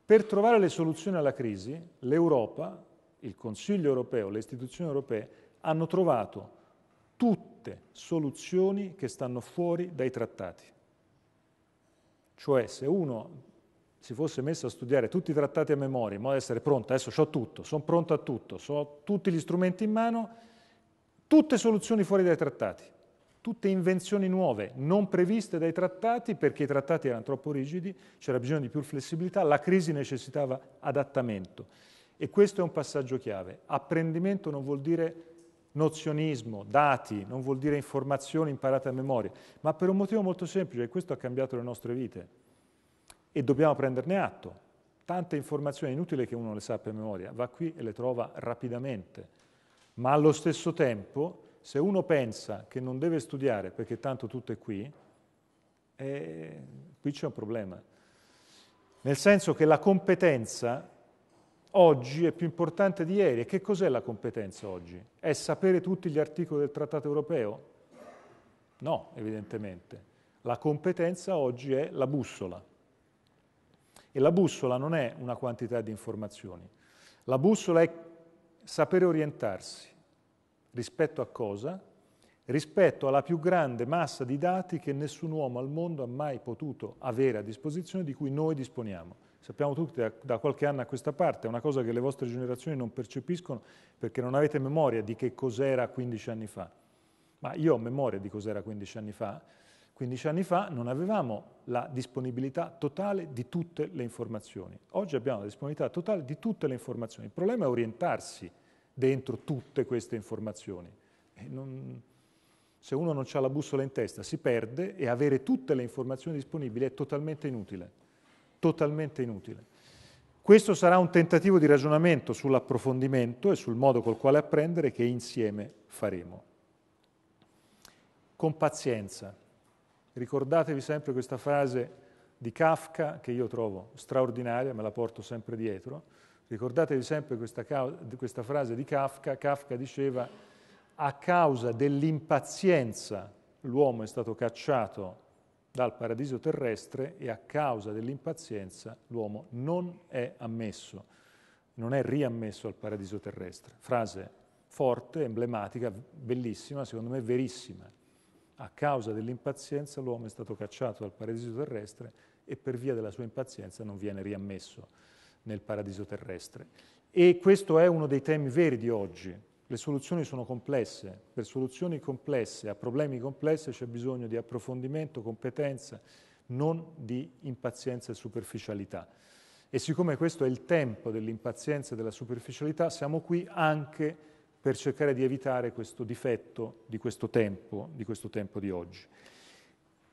per trovare le soluzioni alla crisi, l'Europa, il Consiglio europeo, le istituzioni europee hanno trovato tutte soluzioni che stanno fuori dai trattati. Cioè se uno si fosse messo a studiare tutti i trattati a memoria, in modo da essere pronto, adesso ho tutto, sono pronto a tutto, ho tutti gli strumenti in mano, tutte soluzioni fuori dai trattati tutte invenzioni nuove, non previste dai trattati perché i trattati erano troppo rigidi, c'era bisogno di più flessibilità, la crisi necessitava adattamento. E questo è un passaggio chiave. Apprendimento non vuol dire nozionismo, dati, non vuol dire informazioni imparate a memoria, ma per un motivo molto semplice, questo ha cambiato le nostre vite. E dobbiamo prenderne atto. Tante informazioni, è inutile che uno le sappia a memoria, va qui e le trova rapidamente. Ma allo stesso tempo se uno pensa che non deve studiare perché tanto tutto è qui, eh, qui c'è un problema. Nel senso che la competenza oggi è più importante di ieri. E che cos'è la competenza oggi? È sapere tutti gli articoli del Trattato europeo? No, evidentemente. La competenza oggi è la bussola. E la bussola non è una quantità di informazioni. La bussola è sapere orientarsi Rispetto a cosa? Rispetto alla più grande massa di dati che nessun uomo al mondo ha mai potuto avere a disposizione, di cui noi disponiamo. Sappiamo tutti da, da qualche anno a questa parte, è una cosa che le vostre generazioni non percepiscono perché non avete memoria di che cos'era 15 anni fa. Ma io ho memoria di cos'era 15 anni fa. 15 anni fa non avevamo la disponibilità totale di tutte le informazioni. Oggi abbiamo la disponibilità totale di tutte le informazioni. Il problema è orientarsi dentro tutte queste informazioni. Non, se uno non ha la bussola in testa si perde e avere tutte le informazioni disponibili è totalmente inutile, totalmente inutile. Questo sarà un tentativo di ragionamento sull'approfondimento e sul modo col quale apprendere che insieme faremo. Con pazienza. Ricordatevi sempre questa frase di Kafka che io trovo straordinaria, me la porto sempre dietro Ricordatevi sempre questa, questa frase di Kafka, Kafka diceva a causa dell'impazienza l'uomo è stato cacciato dal paradiso terrestre e a causa dell'impazienza l'uomo non è ammesso, non è riammesso al paradiso terrestre. Frase forte, emblematica, bellissima, secondo me verissima. A causa dell'impazienza l'uomo è stato cacciato dal paradiso terrestre e per via della sua impazienza non viene riammesso nel paradiso terrestre. E questo è uno dei temi veri di oggi. Le soluzioni sono complesse, per soluzioni complesse a problemi complessi c'è bisogno di approfondimento, competenza, non di impazienza e superficialità. E siccome questo è il tempo dell'impazienza e della superficialità, siamo qui anche per cercare di evitare questo difetto di questo tempo, di, questo tempo di oggi.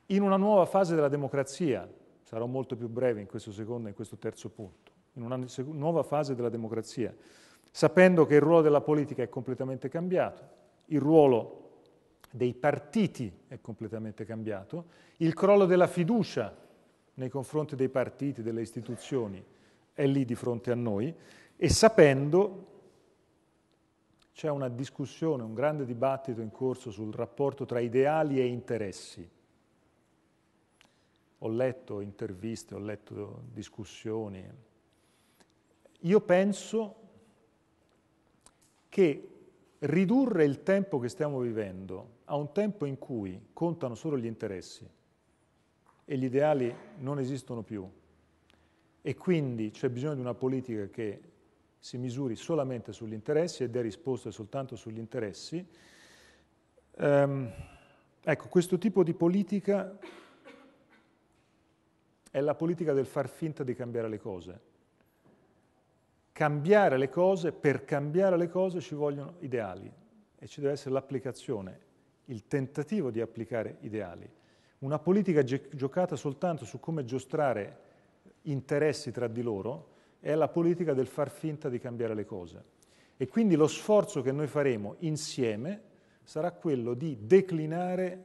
In una nuova fase della democrazia, sarò molto più breve in questo secondo e in questo terzo punto, in una nuova fase della democrazia, sapendo che il ruolo della politica è completamente cambiato, il ruolo dei partiti è completamente cambiato, il crollo della fiducia nei confronti dei partiti, delle istituzioni, è lì di fronte a noi e sapendo c'è una discussione, un grande dibattito in corso sul rapporto tra ideali e interessi. Ho letto interviste, ho letto discussioni, io penso che ridurre il tempo che stiamo vivendo a un tempo in cui contano solo gli interessi e gli ideali non esistono più e quindi c'è bisogno di una politica che si misuri solamente sugli interessi e dà risposte soltanto sugli interessi, ehm, ecco, questo tipo di politica è la politica del far finta di cambiare le cose cambiare le cose, per cambiare le cose ci vogliono ideali e ci deve essere l'applicazione, il tentativo di applicare ideali. Una politica giocata soltanto su come giostrare interessi tra di loro è la politica del far finta di cambiare le cose. E quindi lo sforzo che noi faremo insieme sarà quello di declinare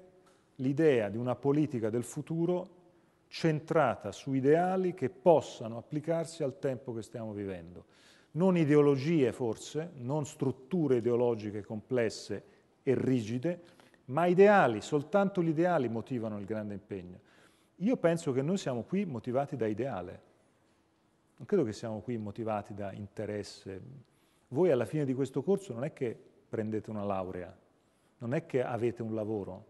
l'idea di una politica del futuro centrata su ideali che possano applicarsi al tempo che stiamo vivendo. Non ideologie forse, non strutture ideologiche complesse e rigide, ma ideali, soltanto gli ideali motivano il grande impegno. Io penso che noi siamo qui motivati da ideale, non credo che siamo qui motivati da interesse. Voi alla fine di questo corso non è che prendete una laurea, non è che avete un lavoro.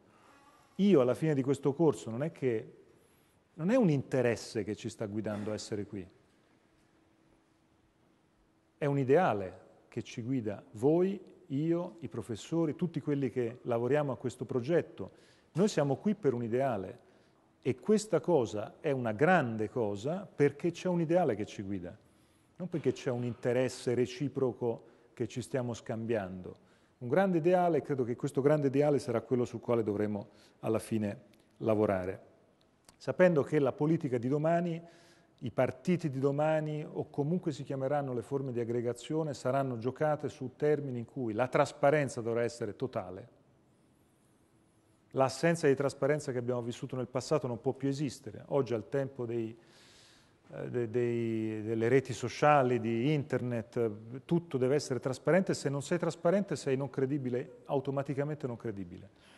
Io alla fine di questo corso non è che non è un interesse che ci sta guidando a essere qui. È un ideale che ci guida voi, io, i professori, tutti quelli che lavoriamo a questo progetto. Noi siamo qui per un ideale e questa cosa è una grande cosa perché c'è un ideale che ci guida, non perché c'è un interesse reciproco che ci stiamo scambiando. Un grande ideale, credo che questo grande ideale sarà quello sul quale dovremo alla fine lavorare sapendo che la politica di domani, i partiti di domani o comunque si chiameranno le forme di aggregazione saranno giocate su termini in cui la trasparenza dovrà essere totale, l'assenza di trasparenza che abbiamo vissuto nel passato non può più esistere. Oggi al tempo dei, eh, dei, delle reti sociali, di internet, tutto deve essere trasparente, se non sei trasparente sei non credibile, automaticamente non credibile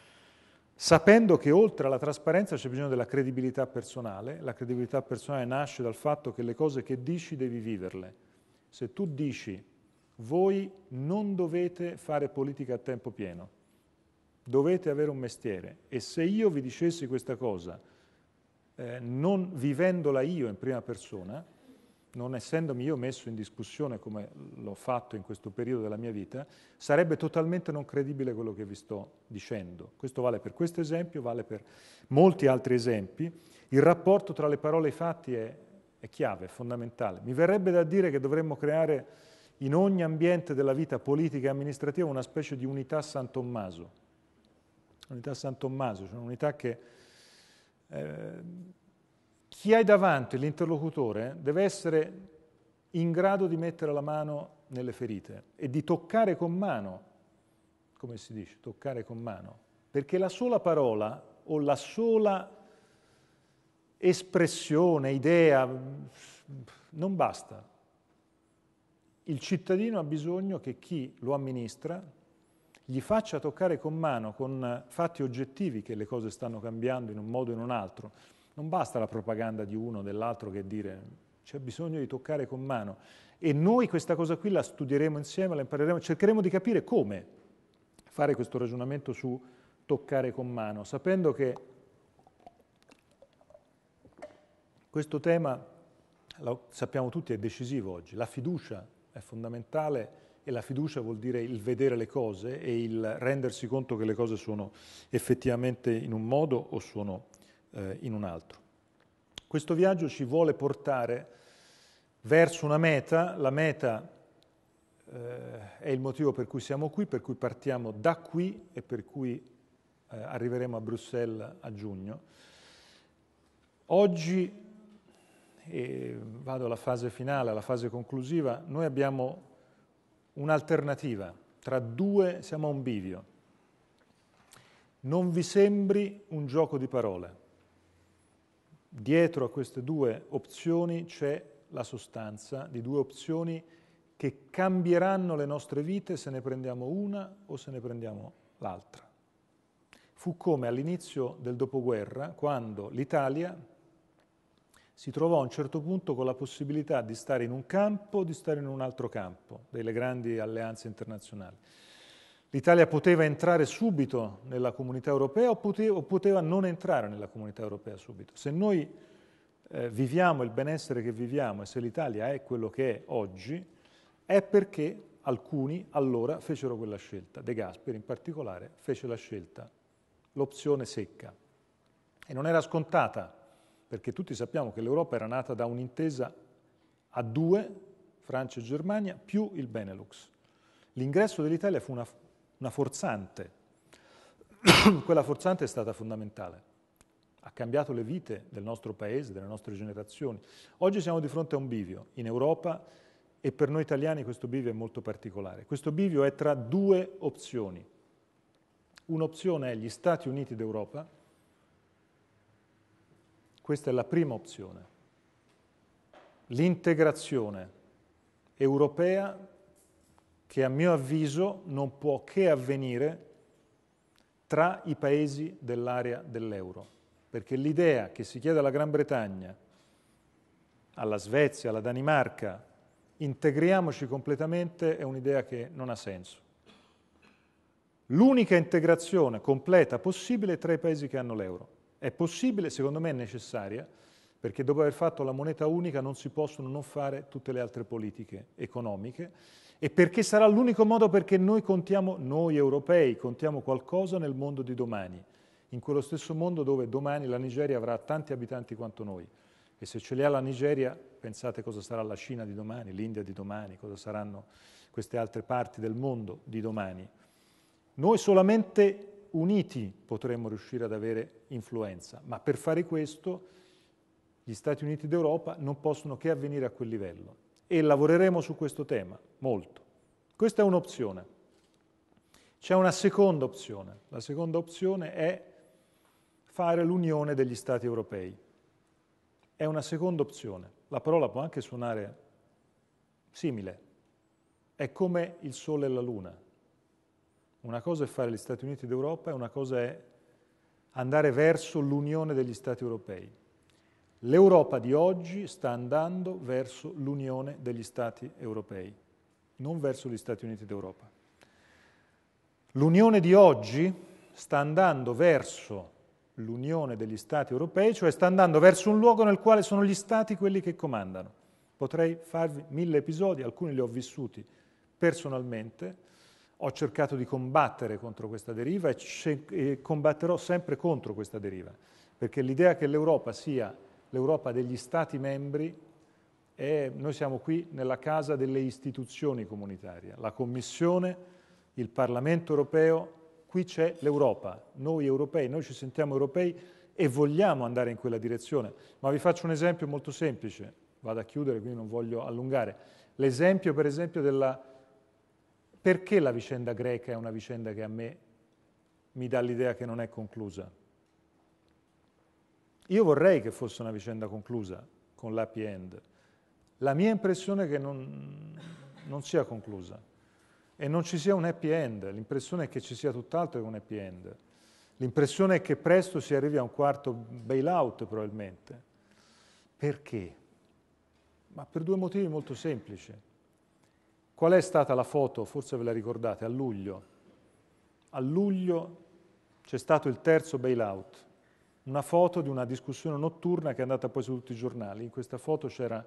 sapendo che oltre alla trasparenza c'è bisogno della credibilità personale, la credibilità personale nasce dal fatto che le cose che dici devi viverle. Se tu dici voi non dovete fare politica a tempo pieno, dovete avere un mestiere e se io vi dicessi questa cosa, eh, non vivendola io in prima persona, non essendomi io messo in discussione come l'ho fatto in questo periodo della mia vita, sarebbe totalmente non credibile quello che vi sto dicendo. Questo vale per questo esempio, vale per molti altri esempi. Il rapporto tra le parole e i fatti è, è chiave, è fondamentale. Mi verrebbe da dire che dovremmo creare in ogni ambiente della vita politica e amministrativa una specie di unità San Tommaso. Unità San Tommaso, cioè un'unità che... Eh, chi hai davanti, l'interlocutore, deve essere in grado di mettere la mano nelle ferite e di toccare con mano, come si dice, toccare con mano, perché la sola parola o la sola espressione, idea, non basta. Il cittadino ha bisogno che chi lo amministra gli faccia toccare con mano, con fatti oggettivi, che le cose stanno cambiando in un modo o in un altro non basta la propaganda di uno o dell'altro che dire c'è bisogno di toccare con mano. E noi questa cosa qui la studieremo insieme, la impareremo, cercheremo di capire come fare questo ragionamento su toccare con mano, sapendo che questo tema, lo sappiamo tutti, è decisivo oggi. La fiducia è fondamentale e la fiducia vuol dire il vedere le cose e il rendersi conto che le cose sono effettivamente in un modo o sono eh, in un altro. Questo viaggio ci vuole portare verso una meta, la meta eh, è il motivo per cui siamo qui, per cui partiamo da qui e per cui eh, arriveremo a Bruxelles a giugno. Oggi, e vado alla fase finale, alla fase conclusiva, noi abbiamo un'alternativa, tra due siamo a un bivio. Non vi sembri un gioco di parole dietro a queste due opzioni c'è la sostanza di due opzioni che cambieranno le nostre vite se ne prendiamo una o se ne prendiamo l'altra. Fu come all'inizio del dopoguerra, quando l'Italia si trovò a un certo punto con la possibilità di stare in un campo o di stare in un altro campo, delle grandi alleanze internazionali. L'Italia poteva entrare subito nella comunità europea o poteva, o poteva, non entrare nella comunità europea subito. Se noi eh, viviamo il benessere che viviamo e se l'Italia è quello che è oggi, è perché alcuni allora fecero quella scelta. De Gasperi in particolare fece la scelta, l'opzione secca. E non era scontata, perché tutti sappiamo che l'Europa era nata da un'intesa a due, Francia e Germania, più il Benelux. L'ingresso dell'Italia fu una una forzante. (coughs) Quella forzante è stata fondamentale, ha cambiato le vite del nostro paese, delle nostre generazioni. Oggi siamo di fronte a un bivio in Europa e per noi italiani questo bivio è molto particolare. Questo bivio è tra due opzioni. Un'opzione è gli Stati Uniti d'Europa, questa è la prima opzione, l'integrazione europea che a mio avviso non può che avvenire tra i paesi dell'area dell'euro, perché l'idea che si chiede alla Gran Bretagna, alla Svezia, alla Danimarca, integriamoci completamente è un'idea che non ha senso. L'unica integrazione completa possibile è tra i paesi che hanno l'euro. È possibile, secondo me è necessaria, perché dopo aver fatto la moneta unica non si possono non fare tutte le altre politiche economiche e perché sarà l'unico modo perché noi contiamo, noi europei, contiamo qualcosa nel mondo di domani, in quello stesso mondo dove domani la Nigeria avrà tanti abitanti quanto noi. E se ce li ha la Nigeria, pensate cosa sarà la Cina di domani, l'India di domani, cosa saranno queste altre parti del mondo di domani. Noi solamente uniti potremmo riuscire ad avere influenza, ma per fare questo gli Stati Uniti d'Europa non possono che avvenire a quel livello e lavoreremo su questo tema molto. Questa è un'opzione. C'è una seconda opzione. La seconda opzione è fare l'unione degli Stati europei. È una seconda opzione. La parola può anche suonare simile. È come il sole e la luna. Una cosa è fare gli Stati Uniti d'Europa e una cosa è andare verso l'unione degli Stati europei. L'Europa di oggi sta andando verso l'unione degli Stati europei, non verso gli Stati Uniti d'Europa. L'unione di oggi sta andando verso l'unione degli Stati europei, cioè sta andando verso un luogo nel quale sono gli Stati quelli che comandano. Potrei farvi mille episodi, alcuni li ho vissuti personalmente, ho cercato di combattere contro questa deriva e, e combatterò sempre contro questa deriva, perché l'idea che l'Europa sia l'Europa degli Stati membri e noi siamo qui nella casa delle istituzioni comunitarie, la Commissione, il Parlamento europeo, qui c'è l'Europa, noi europei, noi ci sentiamo europei e vogliamo andare in quella direzione. Ma vi faccio un esempio molto semplice, vado a chiudere, quindi non voglio allungare. L'esempio per esempio della... perché la vicenda greca è una vicenda che a me mi dà l'idea che non è conclusa io vorrei che fosse una vicenda conclusa con l'happy end. La mia impressione è che non, non sia conclusa e non ci sia un happy end, l'impressione è che ci sia tutt'altro che un happy end. L'impressione è che presto si arrivi a un quarto bailout probabilmente. Perché? Ma per due motivi molto semplici. Qual è stata la foto, forse ve la ricordate, a luglio? A luglio c'è stato il terzo bailout una foto di una discussione notturna che è andata poi su tutti i giornali. In questa foto c'era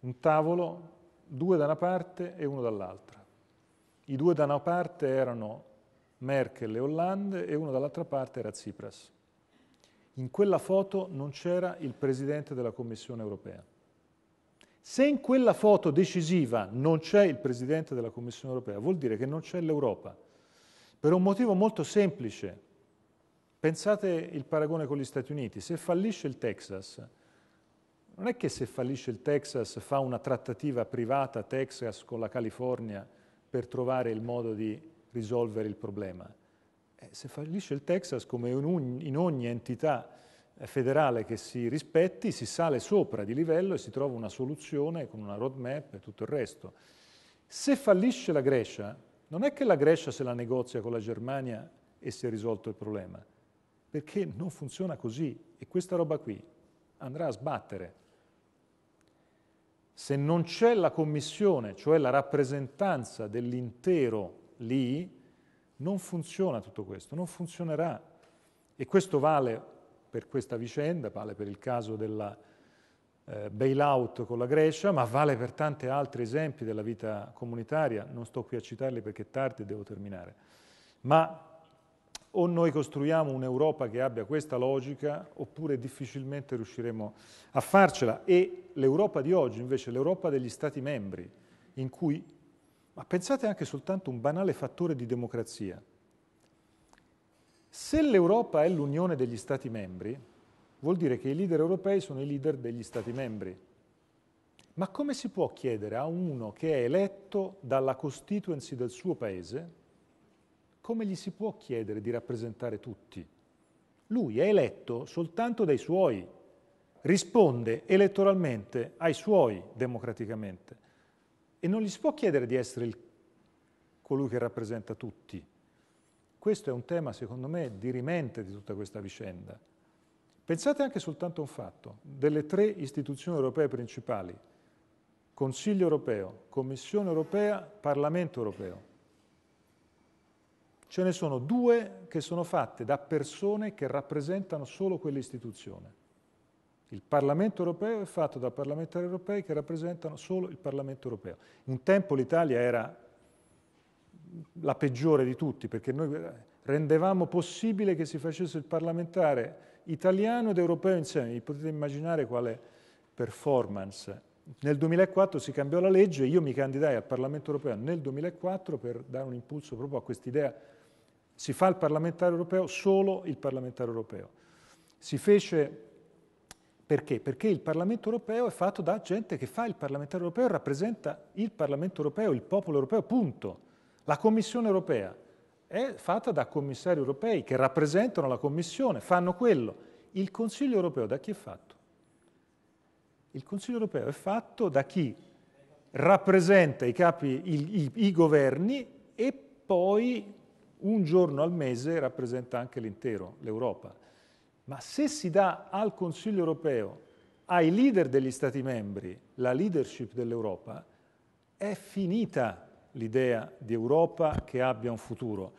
un tavolo, due da una parte e uno dall'altra. I due da una parte erano Merkel e Hollande e uno dall'altra parte era Tsipras. In quella foto non c'era il Presidente della Commissione europea. Se in quella foto decisiva non c'è il Presidente della Commissione europea, vuol dire che non c'è l'Europa. Per un motivo molto semplice, Pensate il paragone con gli Stati Uniti. Se fallisce il Texas, non è che se fallisce il Texas fa una trattativa privata Texas con la California per trovare il modo di risolvere il problema. Eh, se fallisce il Texas, come in ogni entità eh, federale che si rispetti, si sale sopra di livello e si trova una soluzione con una roadmap e tutto il resto. Se fallisce la Grecia, non è che la Grecia se la negozia con la Germania e si è risolto il problema perché non funziona così e questa roba qui andrà a sbattere. Se non c'è la commissione, cioè la rappresentanza dell'intero lì, non funziona tutto questo, non funzionerà. E questo vale per questa vicenda, vale per il caso del eh, bailout con la Grecia, ma vale per tanti altri esempi della vita comunitaria, non sto qui a citarli perché è tardi e devo terminare. Ma o noi costruiamo un'Europa che abbia questa logica oppure difficilmente riusciremo a farcela. E l'Europa di oggi invece è l'Europa degli Stati membri, in cui, ma pensate anche soltanto un banale fattore di democrazia. Se l'Europa è l'unione degli Stati membri, vuol dire che i leader europei sono i leader degli Stati membri. Ma come si può chiedere a uno che è eletto dalla constituency del suo paese come gli si può chiedere di rappresentare tutti? Lui è eletto soltanto dai suoi, risponde elettoralmente ai suoi democraticamente e non gli si può chiedere di essere il, colui che rappresenta tutti. Questo è un tema, secondo me, dirimente di tutta questa vicenda. Pensate anche soltanto a un fatto. Delle tre istituzioni europee principali, Consiglio europeo, Commissione europea, Parlamento europeo, Ce ne sono due che sono fatte da persone che rappresentano solo quell'istituzione. Il Parlamento europeo è fatto da parlamentari europei che rappresentano solo il Parlamento europeo. Un tempo l'Italia era la peggiore di tutti perché noi rendevamo possibile che si facesse il parlamentare italiano ed europeo insieme. Vi Potete immaginare quale performance. Nel 2004 si cambiò la legge, e io mi candidai al Parlamento europeo nel 2004 per dare un impulso proprio a quest'idea si fa il parlamentare europeo solo il parlamentare europeo. Si fece perché? Perché il Parlamento europeo è fatto da gente che fa il parlamentare europeo e rappresenta il Parlamento europeo, il popolo europeo, punto. La Commissione europea è fatta da commissari europei che rappresentano la Commissione, fanno quello. Il Consiglio europeo da chi è fatto? Il Consiglio europeo è fatto da chi rappresenta i capi, i, i, i governi e poi un giorno al mese rappresenta anche l'intero, l'Europa. Ma se si dà al Consiglio europeo, ai leader degli Stati membri, la leadership dell'Europa, è finita l'idea di Europa che abbia un futuro.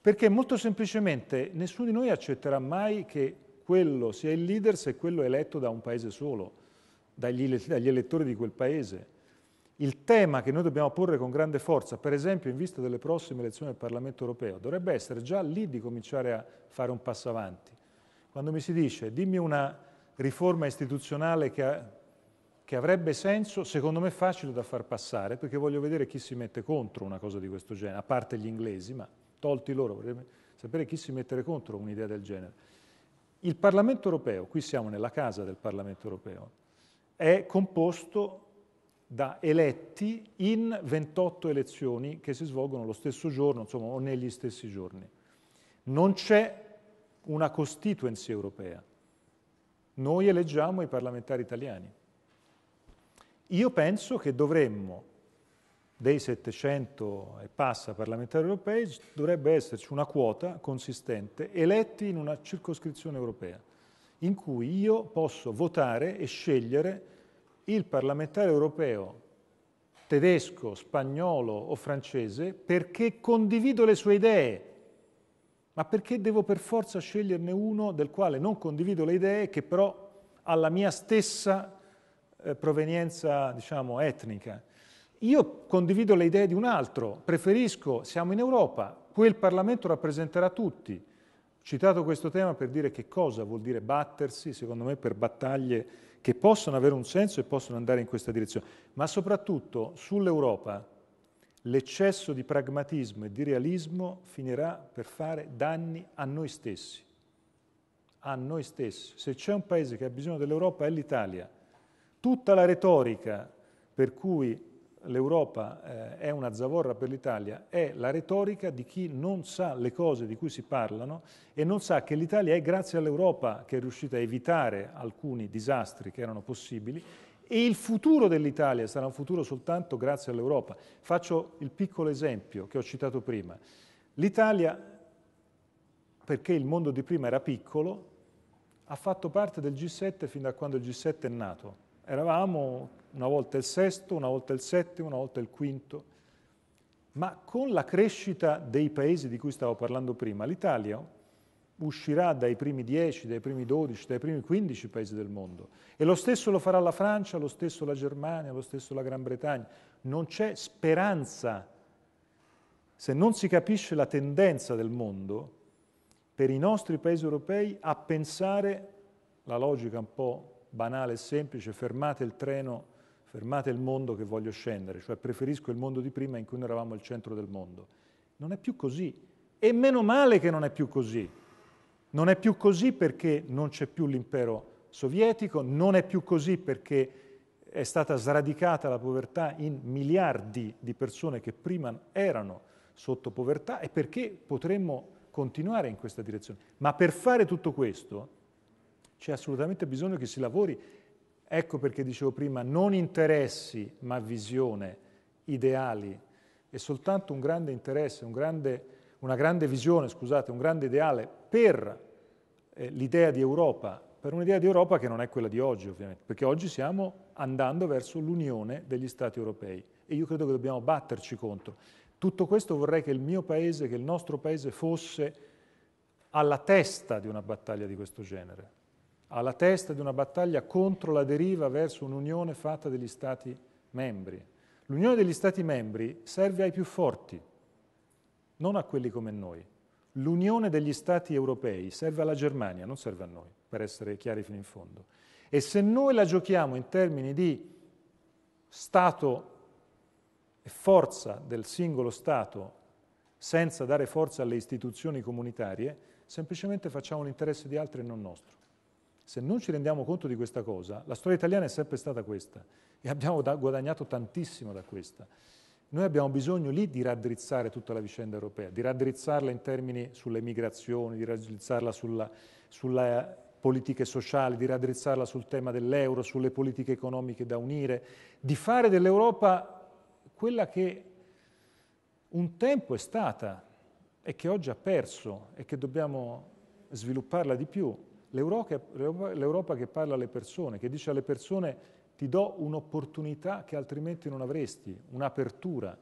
Perché molto semplicemente nessuno di noi accetterà mai che quello sia il leader se quello è eletto da un paese solo, dagli, dagli elettori di quel paese il tema che noi dobbiamo porre con grande forza, per esempio in vista delle prossime elezioni del Parlamento europeo, dovrebbe essere già lì di cominciare a fare un passo avanti. Quando mi si dice dimmi una riforma istituzionale che, ha, che avrebbe senso, secondo me è facile da far passare, perché voglio vedere chi si mette contro una cosa di questo genere, a parte gli inglesi, ma tolti loro, vorrei sapere chi si mettere contro un'idea del genere. Il Parlamento europeo, qui siamo nella casa del Parlamento europeo, è composto da eletti in 28 elezioni che si svolgono lo stesso giorno, insomma, o negli stessi giorni. Non c'è una constituency europea. Noi eleggiamo i parlamentari italiani. Io penso che dovremmo, dei 700 e passa parlamentari europei, dovrebbe esserci una quota consistente eletti in una circoscrizione europea, in cui io posso votare e scegliere il parlamentare europeo tedesco, spagnolo o francese perché condivido le sue idee, ma perché devo per forza sceglierne uno del quale non condivido le idee, che però ha la mia stessa eh, provenienza, diciamo, etnica. Io condivido le idee di un altro, preferisco, siamo in Europa, quel Parlamento rappresenterà tutti. Ho citato questo tema per dire che cosa vuol dire battersi, secondo me, per battaglie che possono avere un senso e possono andare in questa direzione, ma soprattutto sull'Europa l'eccesso di pragmatismo e di realismo finirà per fare danni a noi stessi. A noi stessi. Se c'è un paese che ha bisogno dell'Europa è l'Italia. Tutta la retorica per cui l'Europa eh, è una zavorra per l'Italia è la retorica di chi non sa le cose di cui si parlano e non sa che l'Italia è grazie all'Europa che è riuscita a evitare alcuni disastri che erano possibili e il futuro dell'Italia sarà un futuro soltanto grazie all'Europa. Faccio il piccolo esempio che ho citato prima. L'Italia, perché il mondo di prima era piccolo, ha fatto parte del G7 fin da quando il G7 è nato. Eravamo una volta il sesto, una volta il settimo, una volta il quinto. Ma con la crescita dei paesi di cui stavo parlando prima, l'Italia uscirà dai primi 10, dai primi 12, dai primi 15 paesi del mondo. E lo stesso lo farà la Francia, lo stesso la Germania, lo stesso la Gran Bretagna. Non c'è speranza. Se non si capisce la tendenza del mondo, per i nostri paesi europei a pensare, la logica un po' banale e semplice, fermate il treno fermate il mondo che voglio scendere, cioè preferisco il mondo di prima in cui noi eravamo il centro del mondo. Non è più così. E meno male che non è più così. Non è più così perché non c'è più l'impero sovietico, non è più così perché è stata sradicata la povertà in miliardi di persone che prima erano sotto povertà e perché potremmo continuare in questa direzione. Ma per fare tutto questo c'è assolutamente bisogno che si lavori Ecco perché dicevo prima, non interessi ma visione, ideali, e soltanto un grande interesse, un grande, una grande visione, scusate, un grande ideale per eh, l'idea di Europa, per un'idea di Europa che non è quella di oggi ovviamente, perché oggi stiamo andando verso l'unione degli Stati europei e io credo che dobbiamo batterci contro. Tutto questo vorrei che il mio paese, che il nostro paese fosse alla testa di una battaglia di questo genere alla testa di una battaglia contro la deriva verso un'unione fatta degli Stati membri. L'unione degli Stati membri serve ai più forti, non a quelli come noi. L'unione degli Stati europei serve alla Germania, non serve a noi, per essere chiari fino in fondo. E se noi la giochiamo in termini di Stato e forza del singolo Stato senza dare forza alle istituzioni comunitarie, semplicemente facciamo l'interesse di altri e non nostro. Se non ci rendiamo conto di questa cosa, la storia italiana è sempre stata questa e abbiamo guadagnato tantissimo da questa. Noi abbiamo bisogno lì di raddrizzare tutta la vicenda europea, di raddrizzarla in termini sulle migrazioni, di raddrizzarla sulla, sulla politiche sociali, di raddrizzarla sul tema dell'euro, sulle politiche economiche da unire, di fare dell'Europa quella che un tempo è stata e che oggi ha perso e che dobbiamo svilupparla di più. L'Europa che parla alle persone, che dice alle persone ti do un'opportunità che altrimenti non avresti, un'apertura.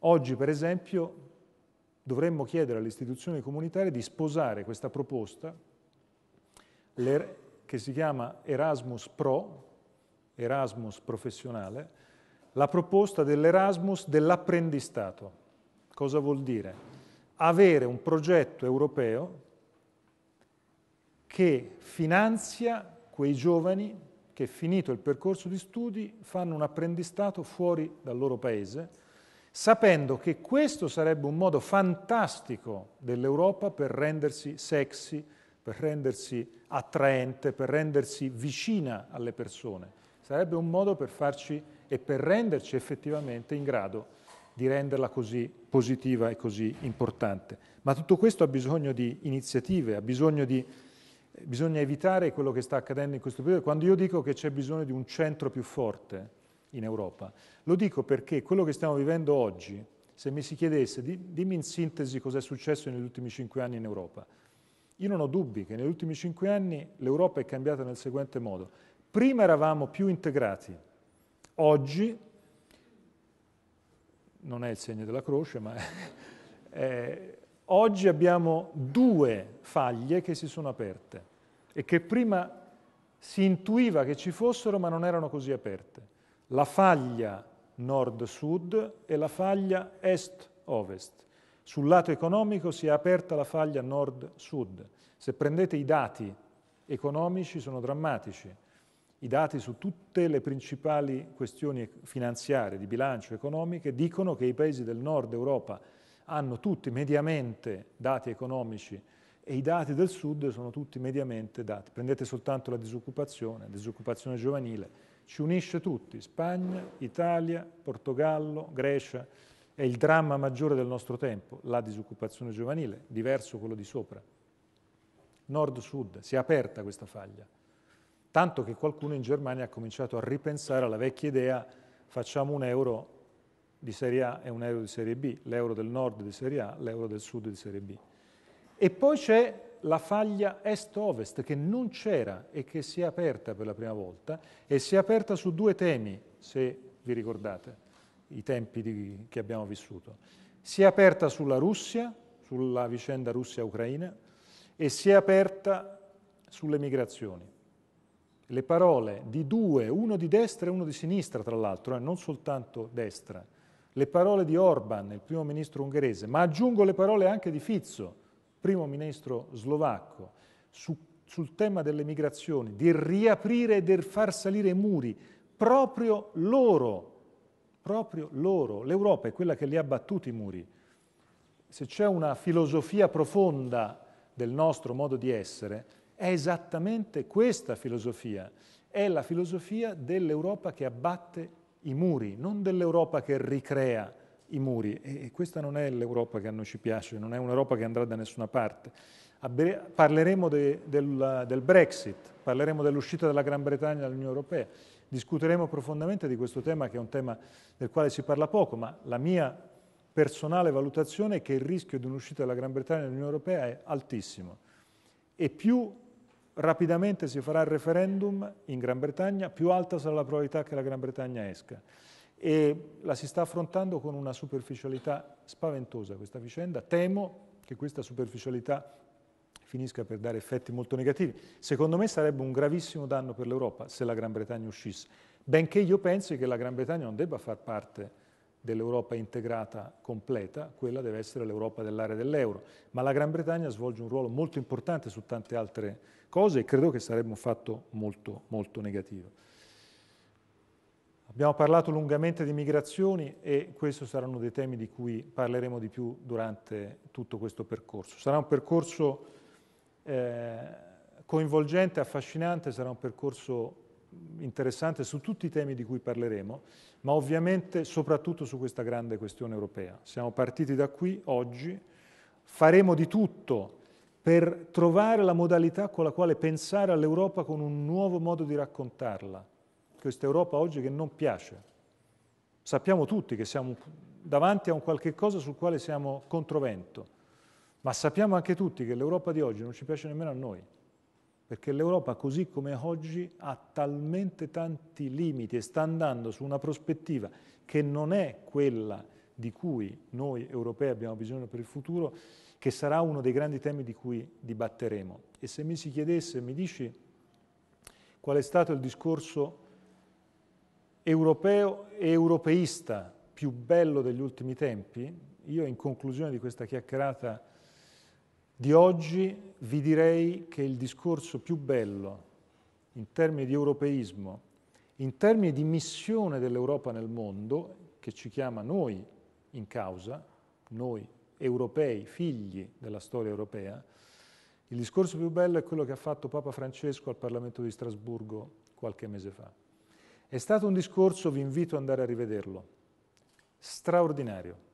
Oggi, per esempio, dovremmo chiedere alle istituzioni comunitarie di sposare questa proposta che si chiama Erasmus Pro, Erasmus professionale, la proposta dell'Erasmus dell'apprendistato. Cosa vuol dire? Avere un progetto europeo che finanzia quei giovani che finito il percorso di studi fanno un apprendistato fuori dal loro paese, sapendo che questo sarebbe un modo fantastico dell'Europa per rendersi sexy, per rendersi attraente, per rendersi vicina alle persone. Sarebbe un modo per farci e per renderci effettivamente in grado di renderla così positiva e così importante. Ma tutto questo ha bisogno di iniziative, ha bisogno di bisogna evitare quello che sta accadendo in questo periodo. Quando io dico che c'è bisogno di un centro più forte in Europa, lo dico perché quello che stiamo vivendo oggi, se mi si chiedesse, di, dimmi in sintesi cosa è successo negli ultimi cinque anni in Europa. Io non ho dubbi che negli ultimi cinque anni l'Europa è cambiata nel seguente modo. Prima eravamo più integrati, oggi, non è il segno della croce, ma (laughs) è, è Oggi abbiamo due faglie che si sono aperte e che prima si intuiva che ci fossero ma non erano così aperte. La faglia nord-sud e la faglia est-ovest. Sul lato economico si è aperta la faglia nord-sud. Se prendete i dati economici sono drammatici. I dati su tutte le principali questioni finanziarie, di bilancio, economiche, dicono che i paesi del nord Europa hanno tutti mediamente dati economici e i dati del sud sono tutti mediamente dati. Prendete soltanto la disoccupazione, la disoccupazione giovanile, ci unisce tutti, Spagna, Italia, Portogallo, Grecia, è il dramma maggiore del nostro tempo, la disoccupazione giovanile, diverso quello di sopra. Nord-sud, si è aperta questa faglia, tanto che qualcuno in Germania ha cominciato a ripensare alla vecchia idea facciamo un euro di Serie A e un euro di Serie B, l'euro del nord di Serie A, l'euro del sud di Serie B. E poi c'è la faglia est-ovest che non c'era e che si è aperta per la prima volta e si è aperta su due temi, se vi ricordate i tempi di, che abbiamo vissuto. Si è aperta sulla Russia, sulla vicenda Russia-Ucraina e si è aperta sulle migrazioni. Le parole di due, uno di destra e uno di sinistra tra l'altro, eh, non soltanto destra, le parole di Orban, il primo ministro ungherese, ma aggiungo le parole anche di Fizzo, primo ministro slovacco, su, sul tema delle migrazioni, di riaprire e del far salire i muri, proprio loro, proprio loro. L'Europa è quella che li ha battuti i muri. Se c'è una filosofia profonda del nostro modo di essere, è esattamente questa filosofia, è la filosofia dell'Europa che abbatte i muri, non dell'Europa che ricrea i muri. E questa non è l'Europa che a noi ci piace, non è un'Europa che andrà da nessuna parte. Parleremo de, del, del Brexit, parleremo dell'uscita della Gran Bretagna dall'Unione Europea, discuteremo profondamente di questo tema che è un tema del quale si parla poco, ma la mia personale valutazione è che il rischio di un'uscita della Gran Bretagna dall'Unione Europea è altissimo e più rapidamente si farà il referendum in Gran Bretagna, più alta sarà la probabilità che la Gran Bretagna esca. E la si sta affrontando con una superficialità spaventosa questa vicenda. Temo che questa superficialità finisca per dare effetti molto negativi. Secondo me sarebbe un gravissimo danno per l'Europa se la Gran Bretagna uscisse, benché io pensi che la Gran Bretagna non debba far parte dell'Europa integrata completa, quella deve essere l'Europa dell'area dell'euro. Ma la Gran Bretagna svolge un ruolo molto importante su tante altre cose e credo che sarebbe un fatto molto, molto negativo. Abbiamo parlato lungamente di migrazioni e questi saranno dei temi di cui parleremo di più durante tutto questo percorso. Sarà un percorso eh, coinvolgente, affascinante, sarà un percorso interessante su tutti i temi di cui parleremo, ma ovviamente soprattutto su questa grande questione europea. Siamo partiti da qui oggi, faremo di tutto per trovare la modalità con la quale pensare all'Europa con un nuovo modo di raccontarla. Questa Europa oggi che non piace. Sappiamo tutti che siamo davanti a un qualche cosa sul quale siamo controvento, ma sappiamo anche tutti che l'Europa di oggi non ci piace nemmeno a noi perché l'Europa così come oggi ha talmente tanti limiti e sta andando su una prospettiva che non è quella di cui noi europei abbiamo bisogno per il futuro, che sarà uno dei grandi temi di cui dibatteremo. E se mi si chiedesse, mi dici qual è stato il discorso europeo e europeista più bello degli ultimi tempi, io in conclusione di questa chiacchierata di oggi vi direi che il discorso più bello in termini di europeismo, in termini di missione dell'Europa nel mondo, che ci chiama noi in causa, noi europei, figli della storia europea, il discorso più bello è quello che ha fatto Papa Francesco al Parlamento di Strasburgo qualche mese fa. È stato un discorso, vi invito ad andare a rivederlo, straordinario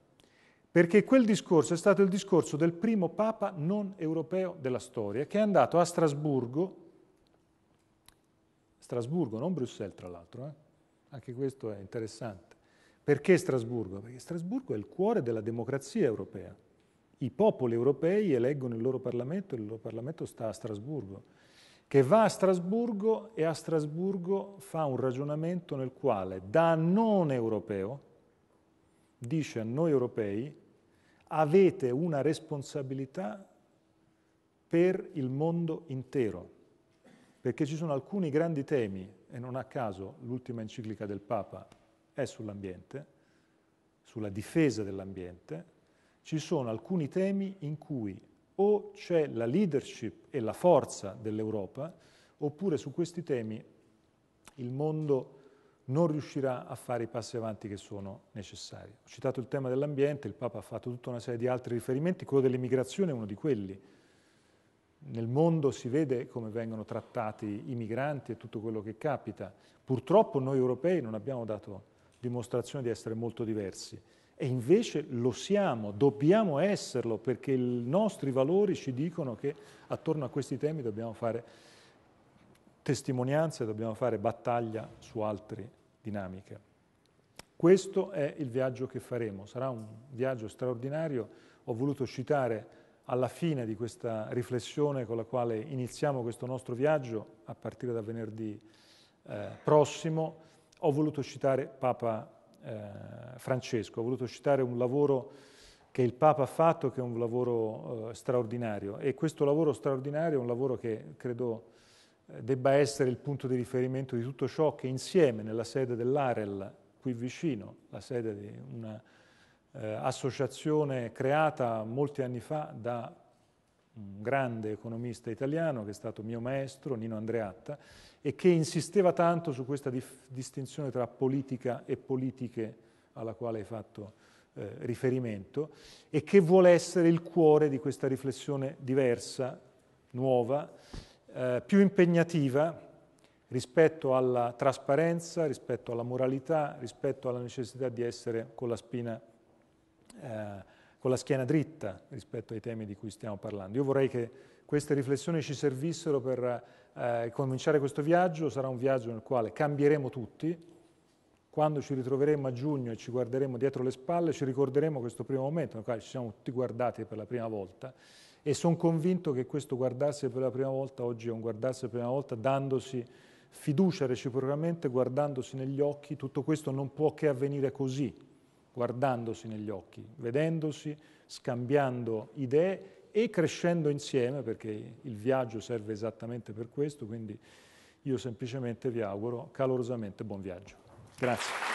perché quel discorso è stato il discorso del primo Papa non europeo della storia, che è andato a Strasburgo, Strasburgo, non Bruxelles tra l'altro, eh? anche questo è interessante. Perché Strasburgo? Perché Strasburgo è il cuore della democrazia europea. I popoli europei eleggono il loro Parlamento e il loro Parlamento sta a Strasburgo, che va a Strasburgo e a Strasburgo fa un ragionamento nel quale da non europeo dice a noi europei avete una responsabilità per il mondo intero, perché ci sono alcuni grandi temi, e non a caso l'ultima enciclica del Papa è sull'ambiente, sulla difesa dell'ambiente, ci sono alcuni temi in cui o c'è la leadership e la forza dell'Europa, oppure su questi temi il mondo non riuscirà a fare i passi avanti che sono necessari. Ho citato il tema dell'ambiente, il Papa ha fatto tutta una serie di altri riferimenti, quello dell'immigrazione è uno di quelli. Nel mondo si vede come vengono trattati i migranti e tutto quello che capita. Purtroppo noi europei non abbiamo dato dimostrazione di essere molto diversi e invece lo siamo, dobbiamo esserlo perché i nostri valori ci dicono che attorno a questi temi dobbiamo fare testimonianze, dobbiamo fare battaglia su altre dinamiche. Questo è il viaggio che faremo, sarà un viaggio straordinario, ho voluto citare alla fine di questa riflessione con la quale iniziamo questo nostro viaggio, a partire da venerdì eh, prossimo, ho voluto citare Papa eh, Francesco, ho voluto citare un lavoro che il Papa ha fatto, che è un lavoro eh, straordinario e questo lavoro straordinario è un lavoro che credo eh, debba essere il punto di riferimento di tutto ciò che insieme nella sede dell'Arel, qui vicino, la sede di un'associazione eh, creata molti anni fa da un grande economista italiano che è stato mio maestro, Nino Andreatta, e che insisteva tanto su questa distinzione tra politica e politiche alla quale hai fatto eh, riferimento e che vuole essere il cuore di questa riflessione diversa, nuova, eh, più impegnativa rispetto alla trasparenza, rispetto alla moralità, rispetto alla necessità di essere con la, spina, eh, con la schiena dritta rispetto ai temi di cui stiamo parlando. Io vorrei che queste riflessioni ci servissero per eh, cominciare questo viaggio, sarà un viaggio nel quale cambieremo tutti, quando ci ritroveremo a giugno e ci guarderemo dietro le spalle, ci ricorderemo questo primo momento nel quale ci siamo tutti guardati per la prima volta e sono convinto che questo guardarsi per la prima volta oggi è un guardarsi per la prima volta dandosi fiducia reciprocamente, guardandosi negli occhi, tutto questo non può che avvenire così, guardandosi negli occhi, vedendosi, scambiando idee e crescendo insieme, perché il viaggio serve esattamente per questo, quindi io semplicemente vi auguro calorosamente buon viaggio. Grazie.